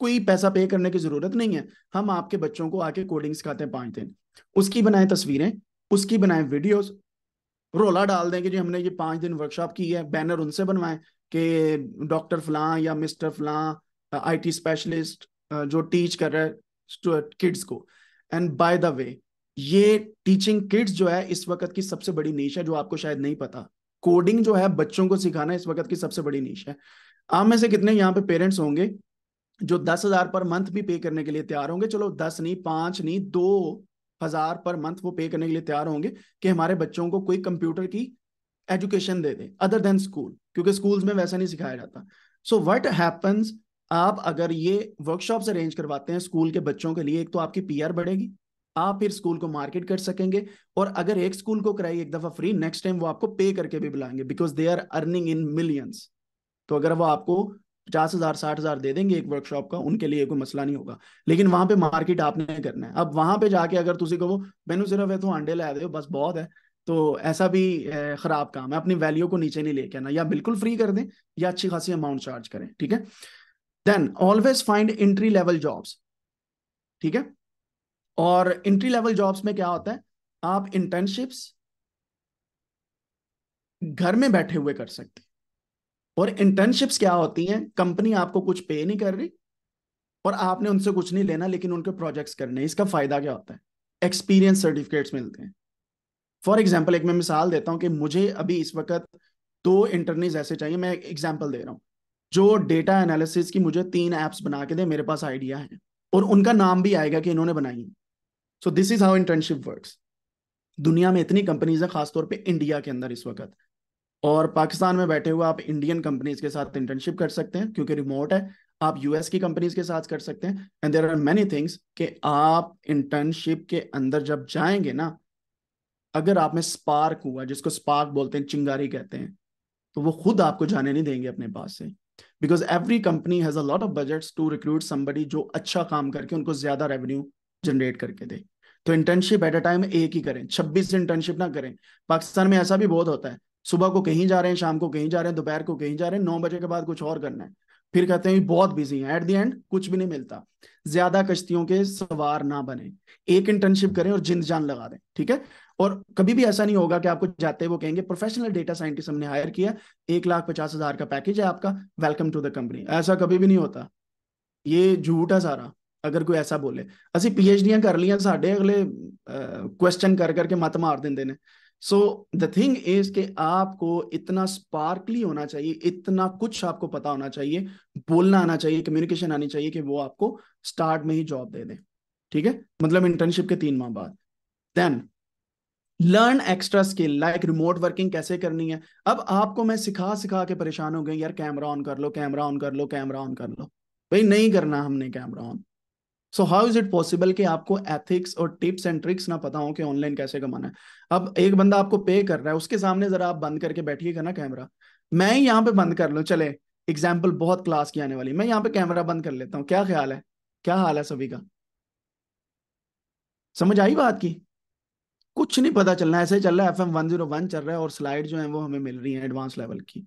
कोई पैसा पे करने की जरूरत नहीं है हम आपके बच्चों को आके कोडिंग सिखाते हैं पांच दिन उसकी बनाए तस्वीरें उसकी बनाए वीडियोस रोला डाल दें कि जी हमने ये पांच दिन वर्कशॉप की है बैनर उनसे बनवाए कि डॉक्टर फलां या मिस्टर फलां आईटी स्पेशलिस्ट जो टीच कर रहे हैं किड्स को एंड बाय द वे ये टीचिंग किड्स जो है इस वक्त की सबसे बड़ी नीच है जो आपको शायद नहीं पता कोडिंग जो है बच्चों को सिखाना इस वक्त की सबसे बड़ी नीच है आप में से कितने यहाँ पे पेरेंट्स होंगे जो दस हजार पर मंथ भी पे करने के लिए तैयार होंगे चलो दस नहीं पांच नहीं दो हजार पर मंथ वो पे करने के लिए तैयार होंगे कि हमारे बच्चों को कोई कंप्यूटर की एजुकेशन दे दें अदर देन स्कूल क्योंकि स्कूल्स में वैसा नहीं सिखाया जाता सो वट हैपन्स आप अगर ये वर्कशॉप अरेंज करवाते हैं स्कूल के बच्चों के लिए एक तो आपकी पी बढ़ेगी आप फिर स्कूल को मार्केट कर सकेंगे और अगर एक स्कूल को कराई एक दफा फ्री नेक्स्ट टाइम वो आपको पे करके भी बुलाएंगे because they are earning in millions तो अगर वो आपको पचास हजार साठ हजार दे देंगे एक वर्कशॉप का उनके लिए कोई मसला नहीं होगा लेकिन वहां पे मार्केट आपने करना है अब वहां पे जाके अगर तुम कहो मैंने सिर्फ है तो अंडे ला दो बस बहुत है तो ऐसा भी खराब काम है अपनी वैल्यू को नीचे नहीं लेके आना या बिल्कुल फ्री कर दें या अच्छी खासी अमाउंट चार्ज करें ठीक है then always find entry level jobs ठीक है और इंट्री लेवल जॉब्स में क्या होता है आप इंटर्नशिप्स घर में बैठे हुए कर सकते और इंटर्नशिप्स क्या होती हैं कंपनी आपको कुछ पे नहीं कर रही और आपने उनसे कुछ नहीं लेना लेकिन उनके प्रोजेक्ट्स करने इसका फायदा क्या होता है एक्सपीरियंस सर्टिफिकेट्स मिलते हैं फॉर एग्जाम्पल एक मैं मिसाल देता हूँ कि मुझे अभी इस वक्त दो इंटरनीज ऐसे चाहिए मैं एग्जाम्पल दे रहा हूँ जो डेटा एनालिसिस की मुझे तीन एप्स बना के दे मेरे पास आइडिया है और उनका नाम भी आएगा कि इन्होंने बनाई है so this is how internship works दुनिया में इतनी कंपनीज है खासतौर पे इंडिया के अंदर इस वक्त और पाकिस्तान में बैठे हुए आप इंडियन कंपनीज के साथ इंटर्नशिप कर सकते हैं क्योंकि रिमोट है आप यूएस की कंपनीज के साथ कर सकते हैं and there are many things कि आप इंटर्नशिप के अंदर जब जाएंगे ना अगर आप में स्पार्क हुआ जिसको स्पार्क बोलते हैं चिंगारी कहते हैं तो वो खुद आपको जाने नहीं देंगे अपने पास से because every company has a lot of budget to recruit somebody जो अच्छा काम करके उनको ज्यादा रेवेन्यू जनरेट करके दे तो इंटर्नशिप एट अ टाइम एक ही करें छब्बीस इंटर्नशिप ना करें पाकिस्तान में ऐसा भी बहुत होता है सुबह को कहीं जा रहे हैं शाम को कहीं जा रहे हैं दोपहर को कहीं जा रहे हैं नौ बजे के बाद कुछ और करना है फिर कहते हैं बहुत बिजी है एट दी एंड कुछ भी नहीं मिलता ज्यादा कश्तियों के सवार ना बने एक इंटर्नशिप करें और जिंद जान लगा दें ठीक है और कभी भी ऐसा नहीं होगा कि आपको जाते वो कहेंगे प्रोफेशनल डेटा साइंटिस्ट हमने हायर किया एक लाख पचास हजार का पैकेज है आपका वेलकम टू द कंपनी ऐसा कभी भी नहीं होता ये झूठ है सारा अगर कोई ऐसा बोले ਬੋਲੇ पी एच ਕਰ ਲੀਆਂ ਸਾਡੇ ਅਗਲੇ ਕੁਐਸਚਨ ਕਰ ਕਰਕੇ ਮਤ ਮਾਰ ਦਿੰਦੇ ਨੇ सो द थिंग इज कि आपको इतना स्पार्कली होना चाहिए इतना कुछ आपको पता होना चाहिए बोलना आना चाहिए कम्युनिकेशन आनी चाहिए कि वो आपको स्टार्ट में ही जॉब दे दें ठीक है मतलब इंटर्नशिप के तीन माह बाद then learn extra skill like remote working कैसे करनी है अब आपको मैं सिखा सिखा के परेशान हो गई यार कैमरा ऑन कर लो कैमरा ऑन कर लो कैमरा ऑन कर लो भाई नहीं करना हमने camera on so how is it possible कि आपको एथिक्स और टिप्स एंड ट्रिक्स ना पता हो कि ऑनलाइन कैसे कमाना है अब एक बंदा आपको पे कर रहा है उसके सामने जरा आप बंद करके बैठिएगा ना कैमरा मैं ही यहाँ पे बंद कर लूँ चले एग्जाम्पल बहुत क्लास की आने वाली मैं यहाँ पे कैमरा बंद कर लेता हूँ क्या ख्याल है क्या हाल है सभी का समझ आई बात की कुछ नहीं पता चलना ऐसे चल रहा है F M one zero one चल रहा है और स्लाइड जो है वो हमें मिल रही है एडवांस लेवल की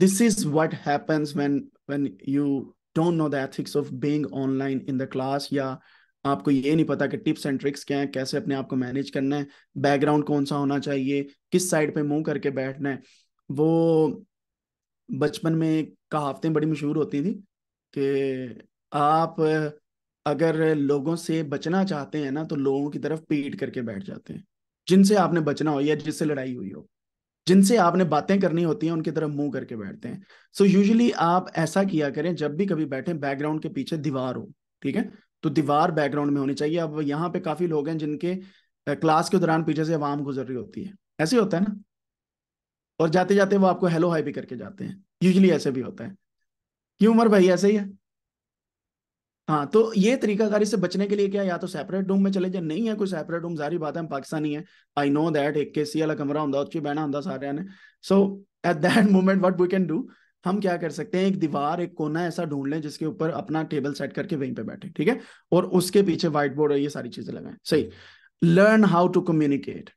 this is what happens when when you don't know the ethics of being online in the class या आपको ये नहीं पता कि टिप्स एंड ट्रिक्स क्या है कैसे अपने आप को मैनेज करना है बैकग्राउंड कौन सा होना चाहिए किस साइड पे मुंह करके बैठना है वो बचपन में कहावतें बड़ी मशहूर होती थी कि आप अगर लोगों से बचना चाहते हैं ना तो लोगों की तरफ पीट करके बैठ जाते हैं जिनसे आपने बचना हो या जिससे लड़ाई हुई हो जिनसे आपने बातें करनी होती हैं उनकी तरफ मुंह करके बैठते हैं सो so यूजुअली आप ऐसा किया करें जब भी कभी बैठे बैकग्राउंड के पीछे दीवार हो ठीक है तो दीवार बैकग्राउंड में होनी चाहिए अब यहाँ पे काफी लोग हैं जिनके क्लास के दौरान पीछे से आवाम गुजर रही होती है ऐसे होता है ना और जाते जाते वो आपको हेलो हाई भी करके जाते हैं यूजली ऐसे भी होता है क्यों उमर भाई ऐसे ही है हाँ तो ये तरीकाकारी से बचने के लिए क्या या तो सेपरेट रूम में चले जाए नहीं है कोई सेपरेट रूम सारी बात है पाकिस्तानी है आई नो दैट एक के सी वाला कमरा होंगे उस बहना होंगे सारे ने so at that moment what we can do हम क्या कर सकते हैं एक दीवार एक कोना ऐसा ढूंढ लें जिसके ऊपर अपना टेबल सेट करके वहीं पे बैठे ठीक है और उसके पीछे व्हाइट बोर्ड और ये सारी चीजें लगाएं सही लर्न हाउ टू कम्युनिकेट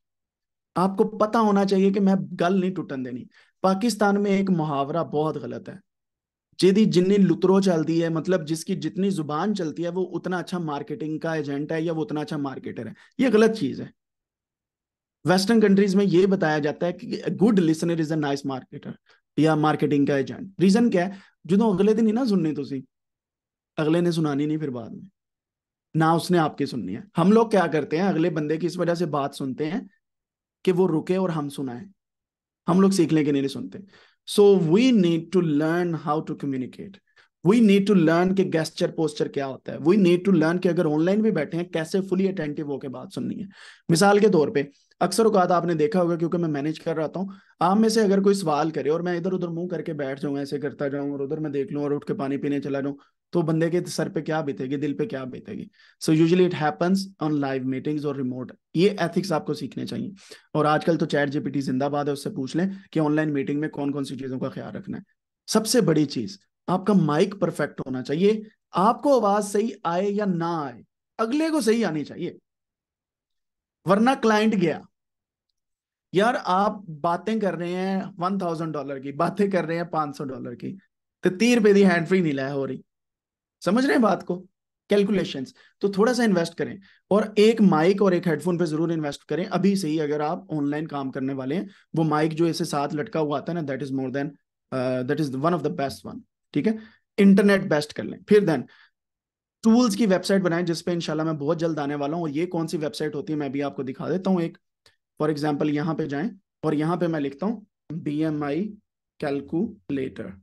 आपको पता होना चाहिए कि मैं गल नहीं टूटन देनी पाकिस्तान में एक मुहावरा बहुत गलत है ਜਿਹਦੀ जिन्नी लुतरो चलती है मतलब जिसकी जितनी जुबान चलती है वो उतना अच्छा मार्केटिंग का एजेंट है या वो उतना अच्छा मार्केटर है ये गलत चीज है वेस्टर्न कंट्रीज में ये बताया जाता है कि good listener is a nice marketer या मार्केटिंग का एजेंट रीजन क्या है ਜਦੋਂ ਅਗਲੇ ਦਿਨ ਹੀ ਨਾ ਸੁਣਨੀ ਤੁਸੀਂ अगले ने सुनानी नहीं फिर बाद में ना उसने आपकी सुननी है हम लोग क्या करते हैं अगले बंदे की इस वजह से बात सुनते हैं कि वो रुके और हम सुनाए हम लोग सीखने के लिए नहीं सुनते so we need to learn how to communicate we need to learn के गेस्टर पोस्टर क्या होता है वी नीड टू लर्न के अगर ऑनलाइन भी बैठे हैं कैसे फुली अटेंटिव होकर बात सुननी है मिसाल के तौर पे अक्सर उकात आपने देखा होगा क्योंकि मैं मैनेज कर रहा हूँ आप में से अगर कोई सवाल करे और मैं इधर उधर मुंह करके बैठ जाऊँ ऐसे करता जाऊँ और उधर मैं देख लूँ और उठ के पानी पीने चला जाऊँ तो बंदे के सर पे क्या बीतेगी दिल पे क्या बीतेगी so usually it happens on live meetings और रिमोट ये एथिक्स आपको सीखने चाहिए और आजकल तो चैट जीपीटी जिंदाबाद है उससे पूछ लें कि ऑनलाइन मीटिंग में कौन कौन सी चीजों का ख्याल रखना है सबसे बड़ी चीज आपका माइक परफेक्ट होना चाहिए आपको आवाज सही आए या ना आए अगले को सही आनी चाहिए वरना क्लाइंट गया यार आप बातें कर रहे हैं वन थाउजेंड डॉलर की बातें कर रहे हैं पांच सौ डॉलर की तो तीन रुपए की हैंड फ्री नहीं लाया हो रही समझ रहे हैं बात को कैलकुलेशन तो थोड़ा सा इन्वेस्ट करें और एक माइक और एक हेडफोन पे जरूर इन्वेस्ट करें अभी से ही अगर आप ऑनलाइन काम करने वाले हैं वो माइक जो इसे साथ लटका हुआ आता है ना that is more than that is one of the best one ठीक है इंटरनेट बेस्ट कर लें फिर देन टूल्स की वेबसाइट बनाए जिसपे इनशाला मैं बहुत जल्द आने वाला हूँ और ये कौन सी वेबसाइट होती है मैं भी आपको दिखा देता हूँ एक फॉर एग्जाम्पल यहाँ पे जाए और यहाँ पे मैं लिखता हूँ बी एम आई कैलकुलेटर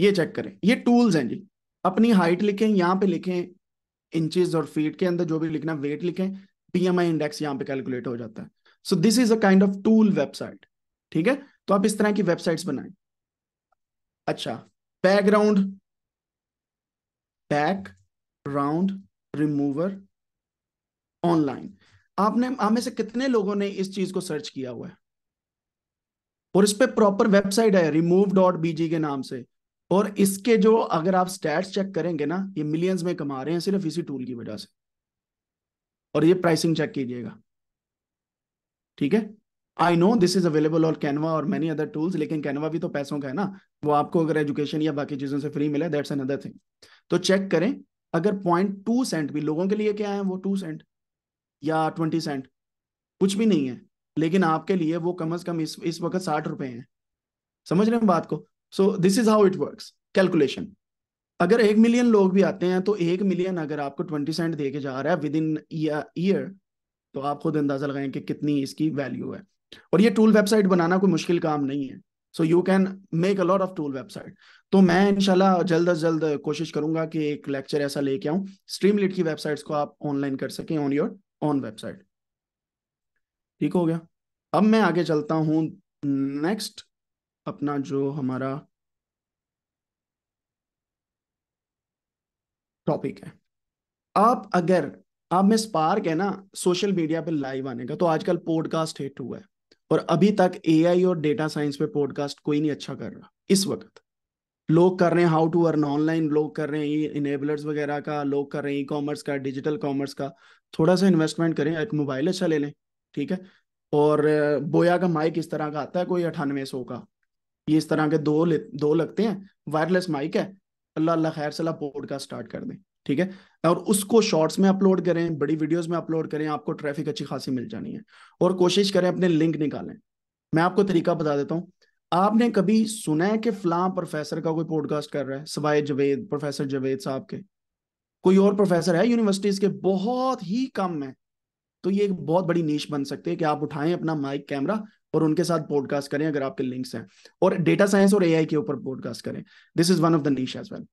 ये चेक करें ये टूल्स हैं जी अपनी हाइट लिखें यहाँ पे लिखें इंचेस और फीट के अंदर जो भी लिखना वेट लिखें पीएमआई इंडेक्स यहाँ पे कैलकुलेट हो जाता है so this is a kind of tool website ठीक है तो आप इस तरह की वेबसाइट्स बनाएं अच्छा background back round remover online आपने आप में से कितने लोगों ने इस चीज को सर्च किया हुआ है और इस पर प्रॉपर वेबसाइट है रिमूव डॉट बीजी के नाम से और इसके जो अगर आप स्टैट्स चेक करेंगे ना ये मिलियंस में कमा रहे हैं सिर्फ इसी टूल की वजह से और ये प्राइसिंग चेक कीजिएगा ठीक है I know this is available और कैनवा और मैनी अदर टूल्स लेकिन कैनवा भी तो पैसों का है ना वो आपको अगर एजुकेशन या बाकी चीजों से फ्री मिले दैट्स अनदर थिंग तो चेक करें अगर पॉइंट टू सेंट भी लोगों के लिए क्या है वो टू सेंट या ट्वेंटी सेंट कुछ भी नहीं है लेकिन आपके लिए वो कम अज कम इस इस वक्त साठ रुपए हैं समझ रहे हैं बात को so this is how it works calculation अगर एक मिलियन लोग भी आते हैं तो एक मिलियन अगर आपको ट्वेंटी सेंट दे के जा रहा है विद इन ईयर तो आप खुद अंदाजा लगाएं कि कितनी इसकी वैल्यू है और ये टूल वेबसाइट बनाना कोई मुश्किल काम नहीं है so you can make a lot of tool website तो मैं इनशाला जल्द अज जल्द कोशिश करूंगा कि एक लेक्चर ऐसा लेके आऊँ लिट की वेबसाइट्स को आप ऑनलाइन कर सकें ऑन योर ऑन वेबसाइट ठीक हो गया अब मैं आगे चलता हूं नेक्स्ट अपना जो हमारा टॉपिक है आप अगर आप में स्पार्क है ना सोशल मीडिया पे लाइव आने का तो आजकल पॉडकास्ट हिट हुआ है और अभी तक एआई और डेटा साइंस पे पॉडकास्ट कोई नहीं अच्छा कर रहा इस वक्त लोग कर रहे हैं हाउ टू अर्न ऑनलाइन लोग कर रहे हैं इनेबलर्स वगैरह का लोग कर रहे हैं ई कॉमर्स का डिजिटल कॉमर्स का थोड़ा सा इन्वेस्टमेंट करें एक मोबाइल अच्छा ले लें ठीक है और बोया का माइक इस तरह का आता है कोई अठानवे सौ का ये इस तरह के दो दो लगते हैं वायरलेस माइक है अल्लाह अल्लाह खैर सला पॉडकास्ट स्टार्ट कर दें ठीक है और उसको शॉर्ट्स में अपलोड करें बड़ी वीडियोस में अपलोड करें आपको ट्रैफिक अच्छी खासी मिल जानी है और कोशिश करें अपने लिंक निकालें मैं आपको तरीका बता देता हूं आपने कभी सुना है कि फला प्रोफेसर का कोई पॉडकास्ट कर रहा है सवाय जवेद प्रोफेसर जवेद साहब के कोई और प्रोफेसर है यूनिवर्सिटीज के बहुत ही कम है तो ये एक बहुत बड़ी नीच बन सकती है कि आप उठाएं अपना माइक कैमरा और उनके साथ पॉडकास्ट करें अगर आपके लिंक्स हैं और डेटा साइंस और एआई के ऊपर पॉडकास्ट करें this is one of the niche as well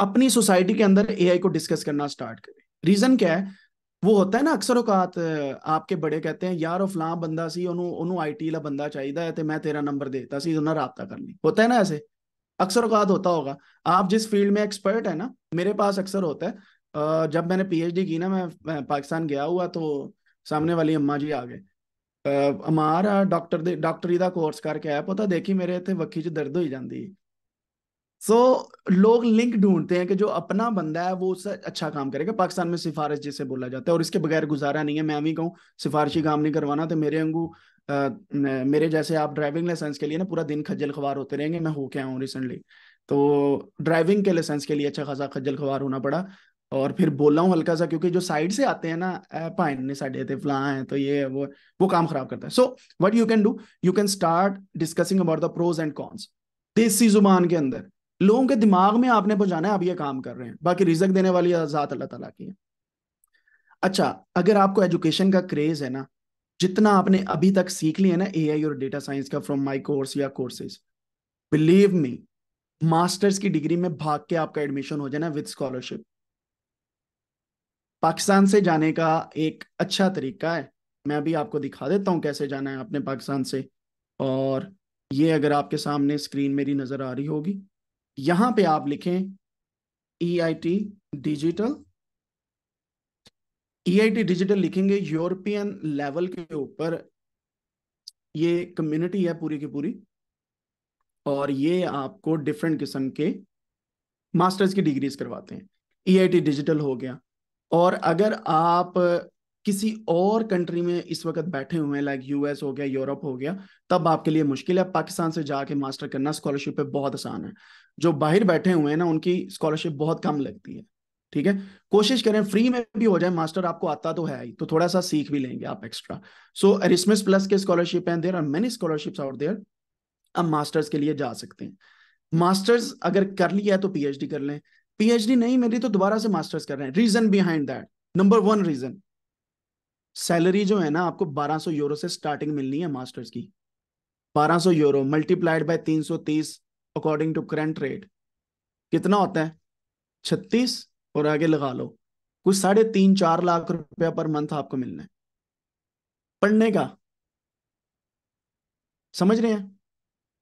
अपनी सोसाइटी के अंदर एआई को डिस्कस करना स्टार्ट करें रीजन क्या है वो होता है ना अक्सर औकात आपके बड़े कहते हैं यार वो फलां बंदा सी ओनू ओनू ਆਈਟੀ ਦਾ ਬੰਦਾ ਚਾਹੀਦਾ ਹੈ ਤੇ मैं तेरा नंबर देता सी ਉਹਨਾਂ ਰਾਬਤਾ कर ली होता है ना ऐसे अक्सर औकात होता होगा आप जिस फील्ड में एक्सपर्ट है ना मेरे पास अक्सर होता है जब मैंने पीएचडी की ना मैं पाकिस्तान गया हुआ तो सामने वाली अम्मा जी आ गए अमार डॉक्टर ਡਾਕਟਰ ਦੇ ਡਾਕਟਰੀ ਦਾ ਕੋਰਸ ਕਰਕੇ ਆਇਆ ਪਤਾ ਦੇਖੀ ਮੇਰੇ ਇੱਥੇ ਵੱਖੀ 'ਚ ਦਰਦ ਹੋਈ सो so, लोग लिंक ढूंढते हैं कि जो अपना बंदा है वो उससे अच्छा काम करेगा पाकिस्तान में सिफारिश जिसे बोला जाता है और इसके बगैर गुजारा नहीं है मैं भी कहूँ सिफारशी काम नहीं करवाना तो मेरे अंगू आ, मेरे जैसे आप ड्राइविंग लाइसेंस के लिए ना पूरा दिन खज्जल खवार होते रहेंगे मैं होके आया हूँ रिसेंटली तो ड्राइविंग के लाइसेंस के लिए अच्छा खासा खज्जल खवार होना पड़ा और फिर बोला हूँ हल्का सा क्योंकि जो साइड से आते हैं ना पाइन ने साइड थे फला है तो ये वो वो काम खराब करता है so what you can do you can start discussing about the pros and cons देसी जुबान के अंदर लोगों के दिमाग में आपने पहुंचाना है आप ये काम कर रहे हैं बाकी रिजक देने वाली आजाद अल्लाह तला की है अच्छा अगर आपको एजुकेशन का क्रेज है ना जितना आपने अभी तक सीख लिया ना ए आई और डेटा साइंस का फ्रॉम माई कोर्स या कोर्सेज बिलीव मी मास्टर्स की डिग्री में भाग के आपका एडमिशन हो जाना विद स्कॉलरशिप पाकिस्तान से जाने का एक अच्छा तरीका है मैं अभी आपको दिखा देता हूँ कैसे जाना है आपने पाकिस्तान से और ये अगर आपके सामने स्क्रीन मेरी नज़र आ रही होगी यहाँ पे आप लिखें E I T digital E I T digital लिखेंगे यूरोपियन लेवल के ऊपर ये कम्युनिटी है पूरी की पूरी और ये आपको डिफरेंट किस्म के मास्टर्स की डिग्रीज करवाते हैं ई आई टी डिजिटल हो गया और अगर आप किसी और कंट्री में इस वक्त बैठे हुए हैं लाइक यूएस हो गया यूरोप हो गया तब आपके लिए मुश्किल है पाकिस्तान से जाके मास्टर करना स्कॉलरशिप पे बहुत आसान है जो बाहर बैठे हुए हैं ना उनकी स्कॉलरशिप बहुत कम लगती है ठीक है कोशिश करें फ्री में भी हो जाए मास्टर आपको आता तो है ही तो थोड़ा सा सीख भी लेंगे आप एक्स्ट्रा सो एरिस्मस प्लस के स्कॉलरशिप हैं there are many scholarship out there अब मास्टर्स के लिए जा सकते हैं मास्टर्स अगर कर लिया है तो पीएचडी कर लें पीएचडी नहीं मिली तो दोबारा से मास्टर्स कर रहे हैं reason behind that number one reason salary जो है ना आपको 1200 यूरो से स्टार्टिंग मिलनी है मास्टर्स की 1200 euro multiplied by 330 according to current rate कितना होता है छत्तीस और आगे लगा लो कुछ साढ़े तीन चार लाख रुपया पर मंथ आपको मिलना है पढ़ने का समझ रहे हैं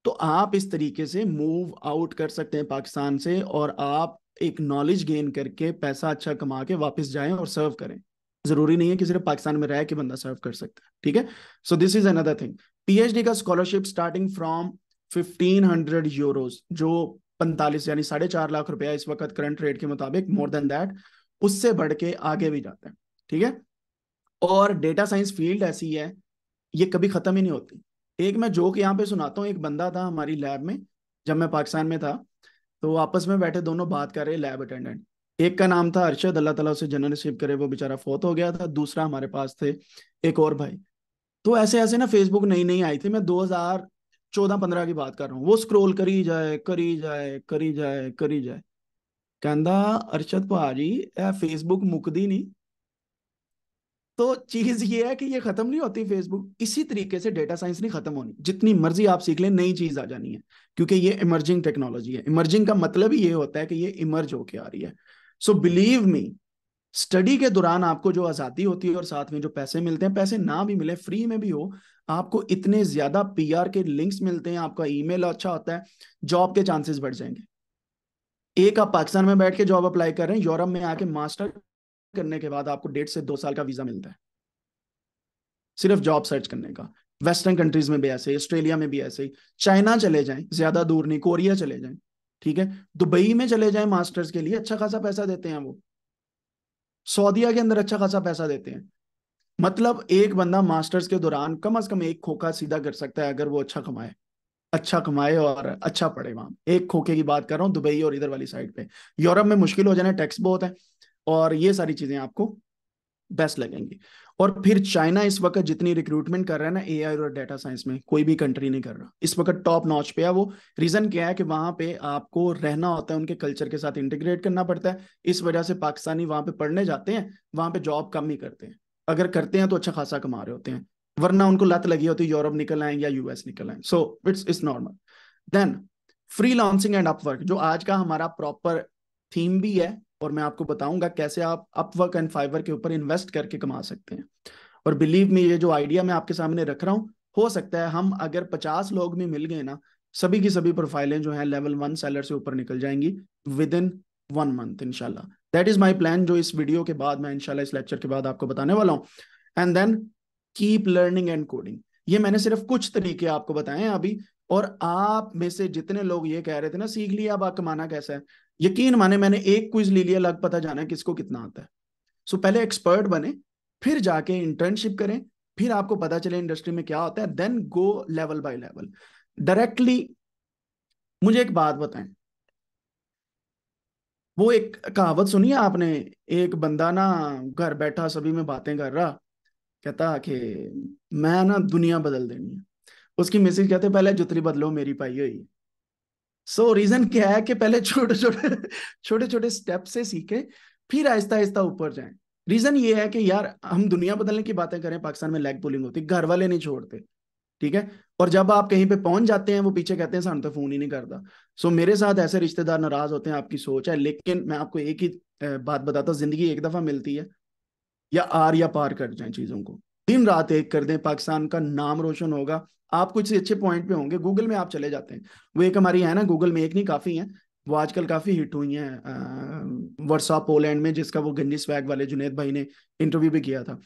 तो आप इस तरीके से मूव आउट कर सकते हैं पाकिस्तान से और आप एक नॉलेज गेन करके पैसा अच्छा कमा के वापस जाए और सर्व करें जरूरी नहीं है कि सिर्फ पाकिस्तान में रह के बंदा सर्व कर सकता है ठीक है so this is another thing PhD का scholarship starting from fifteen hundred euro जो पैंतालीस यानी साढ़े चार लाख रुपया इस वक्त करंट रेट के मुताबिक मोर देन दैट उससे बढ़ के आगे भी जाते हैं ठीक है और डेटा साइंस फील्ड ऐसी है ये कभी खत्म ही नहीं होती एक मैं जोक यहाँ पे सुनाता हूँ एक बंदा था हमारी लैब में जब मैं पाकिस्तान में था तो आपस में बैठे दोनों बात कर रहे लैब अटेंडेंट एक का नाम था अरशद अल्लाह ताला उसे जनरल रिसीव करे वो बेचारा फोत हो गया था दूसरा हमारे पास थे एक और भाई तो ऐसे ऐसे ना फेसबुक नई नई आई थी मैं 2014-15 की बात कर रहा हूँ वो स्क्रोल करी जाए करी जाए करी जाए करी जाए कहता अरशद भाजी ए फेसबुक मुकदी नहीं तो चीज ये है कि ये खत्म नहीं होती फेसबुक इसी तरीके से डेटा साइंस नहीं खत्म होनी जितनी मर्जी आप सीख लें नई चीज आ जानी है क्योंकि ये इमर्जिंग टेक्नोलॉजी है इमर्जिंग का मतलब ही ये होता है कि ये इमर्ज होके आ रही है सो बिलीव मी स्टडी के दौरान आपको जो आजादी होती है और साथ में जो पैसे मिलते हैं पैसे ना भी मिले फ्री में भी हो आपको इतने ज्यादा पी के लिंक्स मिलते हैं आपका ई अच्छा होता है जॉब के चांसेस बढ़ जाएंगे एक आप पाकिस्तान में बैठ के जॉब अप्लाई कर रहे हैं यूरोप में आके मास्टर करने के बाद आपको डेढ़ से दो साल का वीजा मिलता है सिर्फ जॉब सर्च करने का वेस्टर्न कंट्रीज में भी ऐसे ही ऑस्ट्रेलिया में भी ऐसे ही चाइना चले जाए ज्यादा दूर नहीं कोरिया चले जाए ठीक है दुबई में चले जाए मास्टर्स के लिए अच्छा खासा पैसा देते हैं वो सऊदीया के अंदर अच्छा खासा पैसा देते हैं मतलब एक बंदा मास्टर्स के दौरान कम अज कम एक खोखा सीधा कर सकता है अगर वो अच्छा कमाए अच्छा कमाए और अच्छा पढ़े वहां एक खोखे की बात कर रहा हूँ दुबई और इधर वाली साइड पे यूरोप में मुश्किल हो जाना टैक्स बहुत है और ये सारी चीजें आपको बेस्ट लगेंगी और फिर चाइना इस वक्त जितनी रिक्रूटमेंट कर रहा है ना एआई और डेटा साइंस में कोई भी कंट्री नहीं कर रहा इस वक्त टॉप नॉच पे है वो रीजन क्या है कि वहां पे आपको रहना होता है उनके कल्चर के साथ इंटीग्रेट करना पड़ता है इस वजह से पाकिस्तानी वहां पे पढ़ने जाते हैं वहां पे जॉब कम ही करते हैं अगर करते हैं तो अच्छा खासा कमा रहे होते हैं वरना उनको लत लगी होती है यूरोप निकल आए या यूएस निकल आए so it's it's normal then freelancing and Upwork जो आज का हमारा प्रॉपर थीम भी है और मैं आपको बताऊंगा कैसे आप अपवर्क एंड फाइवर के ऊपर इन्वेस्ट करके कमा सकते हैं और बिलीव में ये जो आइडिया मैं आपके सामने रख रहा हूँ हो सकता है हम अगर पचास लोग भी मिल गए ना सभी की सभी प्रोफाइलें जो हैं लेवल वन सेलर से ऊपर निकल जाएंगी विद इन वन मंथ इनशाला दैट इज माई प्लान जो इस वीडियो के बाद मैं इनशाला इस लेक्चर के बाद आपको बताने वाला हूँ and then keep learning and coding ये मैंने सिर्फ कुछ तरीके आपको बताए हैं अभी और आप में से जितने लोग ये कह रहे थे ना सीख लिया अब आप कमाना कैसा है यकीन माने मैंने एक क्विज ले लिया लग पता जाना किसको कितना आता है सो so, पहले एक्सपर्ट बने फिर जाके इंटर्नशिप करें फिर आपको पता चले इंडस्ट्री में क्या होता है then go level by level directly मुझे एक बात बताएं वो एक कहावत सुनी है आपने एक बंदा ना घर बैठा सभी में बातें कर रहा कहता कि मैं ना दुनिया बदल देनी है उसकी मैसेज कहते पहले जुतरी बदलो मेरी पाई हुई सो so, रीजन क्या है कि पहले छोटे छोटे छोटे छोटे स्टेप से सीखे फिर आहिस्ता आहिस्ता ऊपर जाए रीजन ये है कि यार हम दुनिया बदलने की बातें करें पाकिस्तान में लेग पुलिंग होती घर वाले नहीं छोड़ते ठीक है और जब आप कहीं पे पहुंच जाते हैं वो पीछे कहते हैं सामने तो फोन ही नहीं करता सो so, मेरे साथ ऐसे रिश्तेदार नाराज होते हैं आपकी सोच है लेकिन मैं आपको एक ही बात बताता हूँ जिंदगी एक दफा मिलती है या आर या पार कर जाए चीजों को दिन रात एक कर दें पाकिस्तान का नाम रोशन होगा आप कुछ अच्छे पॉइंट पे होंगे गूगल में आप चले जाते हैं वो एक हमारी है ना गूगल में एक नहीं काफ़ी है वो आजकल काफ़ी हिट हुई है वर्षा पोलैंड में जिसका वो गंजी स्वैग वाले जुनेद भाई ने इंटरव्यू भी किया था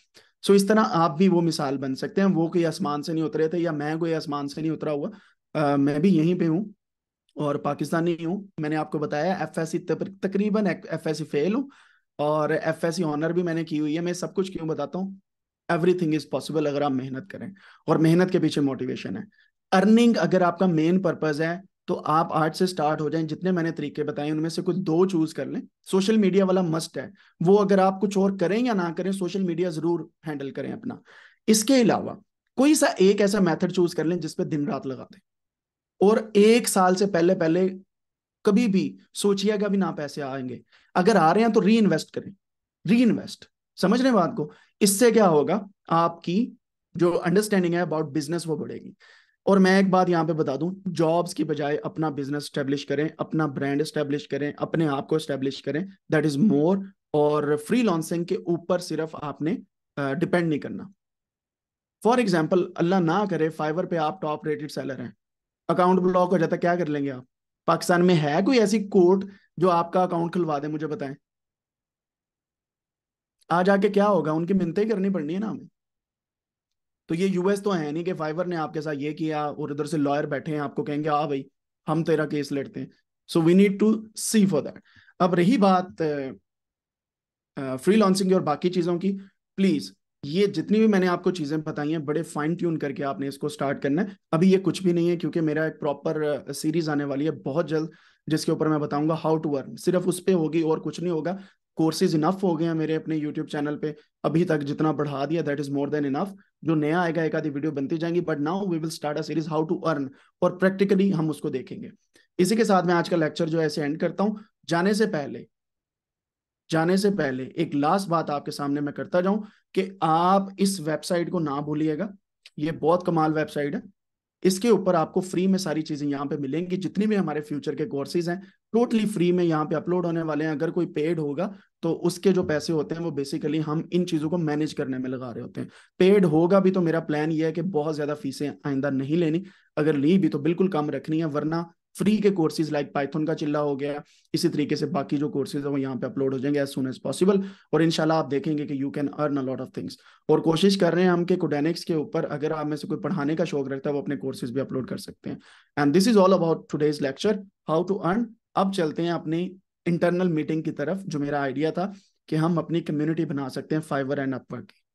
सो इस तरह आप भी वो मिसाल बन सकते हैं वो कोई आसमान से नहीं उतरे थे या मैं कोई आसमान से नहीं उतरा हुआ आ, मैं भी यहीं पे हूँ और पाकिस्तानी हूँ मैंने आपको बताया एफ एस सी तकरीबन एफ एस सी फेल हूँ और एफ एस सी ऑनर भी मैंने की हुई है मैं सब कुछ क्यों बताता हूँ एवरीथिंग इज पॉसिबल अगर आप मेहनत करें और मेहनत के पीछे मोटिवेशन है अर्निंग अगर आपका मेन पर्पज है तो आप आज से स्टार्ट हो जाएं जितने मैंने तरीके बताए उनमें से कुछ दो चूज कर लें सोशल मीडिया वाला मस्ट है वो अगर आप कुछ और करें या ना करें सोशल मीडिया जरूर हैंडल करें अपना इसके अलावा कोई सा एक ऐसा मेथड चूज कर लें जिसपे दिन रात लगा दें और एक साल से पहले पहले कभी भी सोचिएगा भी ना पैसे आएंगे अगर आ रहे हैं तो री इन्वेस्ट करें री इन्वेस्ट समझ रहे बात को इससे क्या होगा आपकी जो अंडरस्टैंडिंग है अबाउट बिजनेस वो बढ़ेगी और मैं एक बात यहाँ पे बता दूं जॉब्स की बजाय अपना बिजनेस स्टैब्लिश करें अपना ब्रांड स्टैब्लिश करें अपने आप को स्टैब्लिश करें दैट इज मोर और फ्री लॉन्सिंग के ऊपर सिर्फ आपने डिपेंड uh, नहीं करना फॉर एग्जाम्पल अल्लाह ना करे फाइवर पे आप टॉप रेटेड सेलर हैं अकाउंट ब्लॉक हो जाता क्या कर लेंगे आप पाकिस्तान में है कोई ऐसी कोर्ट जो आपका अकाउंट खुलवा दे मुझे बताएं आज आके क्या होगा उनकी मिनते करनी पड़नी है ना हमें तो ये यूएस तो है नहीं कि फाइवर ने आपके साथ ये किया और उधर से लॉयर बैठे हैं आपको कहेंगे आ हाँ भाई हम तेरा केस लड़ते हैं so we need to see for that अब रही बात फ्री लॉन्सिंग की और बाकी चीजों की प्लीज ये जितनी भी मैंने आपको चीजें बताई हैं बड़े फाइन ट्यून करके आपने इसको स्टार्ट करना है अभी ये कुछ भी नहीं है क्योंकि मेरा एक प्रॉपर सीरीज आने वाली है बहुत जल्द जिसके ऊपर मैं बताऊंगा हाउ टू अर्न सिर्फ उस पर होगी और कुछ नहीं होगा कोर्सेज इनफ हो गए हैं मेरे अपने यूट्यूब चैनल पे अभी तक जितना बढ़ा दिया that is more than enough जो नया आएगा एक आधी वीडियो बनती जाएंगी but now we will start a series how to earn और प्रैक्टिकली हम उसको देखेंगे इसी के साथ मैं आज का लेक्चर जो है ऐसे एंड करता हूँ जाने से पहले जाने से पहले एक लास्ट बात आपके सामने मैं करता जाऊं कि आप इस वेबसाइट को ना भूलिएगा ये बहुत कमाल वेबसाइट है इसके ऊपर आपको फ्री में सारी चीजें यहाँ पे मिलेंगी जितनी भी हमारे फ्यूचर के कोर्सेज हैं टोटली फ्री में यहाँ पे अपलोड होने वाले हैं अगर कोई पेड होगा तो उसके जो पैसे होते हैं वो बेसिकली हम इन चीज़ों को मैनेज करने में लगा रहे होते हैं पेड होगा भी तो मेरा प्लान ये है कि बहुत ज़्यादा फीसें आइंदा नहीं लेनी अगर ली भी तो बिल्कुल कम रखनी है वरना फ्री के कोर्सेज लाइक पाइथन का चिल्ला हो गया इसी तरीके से बाकी जो कोर्सेज है वो यहाँ पे अपलोड हो जाएंगे एज सुन एज पॉसिबल और इनशाला आप देखेंगे कि you can earn a lot of things और कोशिश कर रहे हैं हम के कोडेनिक्स के ऊपर अगर आप में से कोई पढ़ाने का शौक रखता है वो अपने कोर्सेज भी अपलोड कर सकते हैं and this is all about today's lecture how to earn अब चलते हैं अपनी इंटरनल मीटिंग की तरफ जो मेरा आइडिया था कि हम अपनी कम्युनिटी बना सकते हैं फाइवर एंड अपवर्क की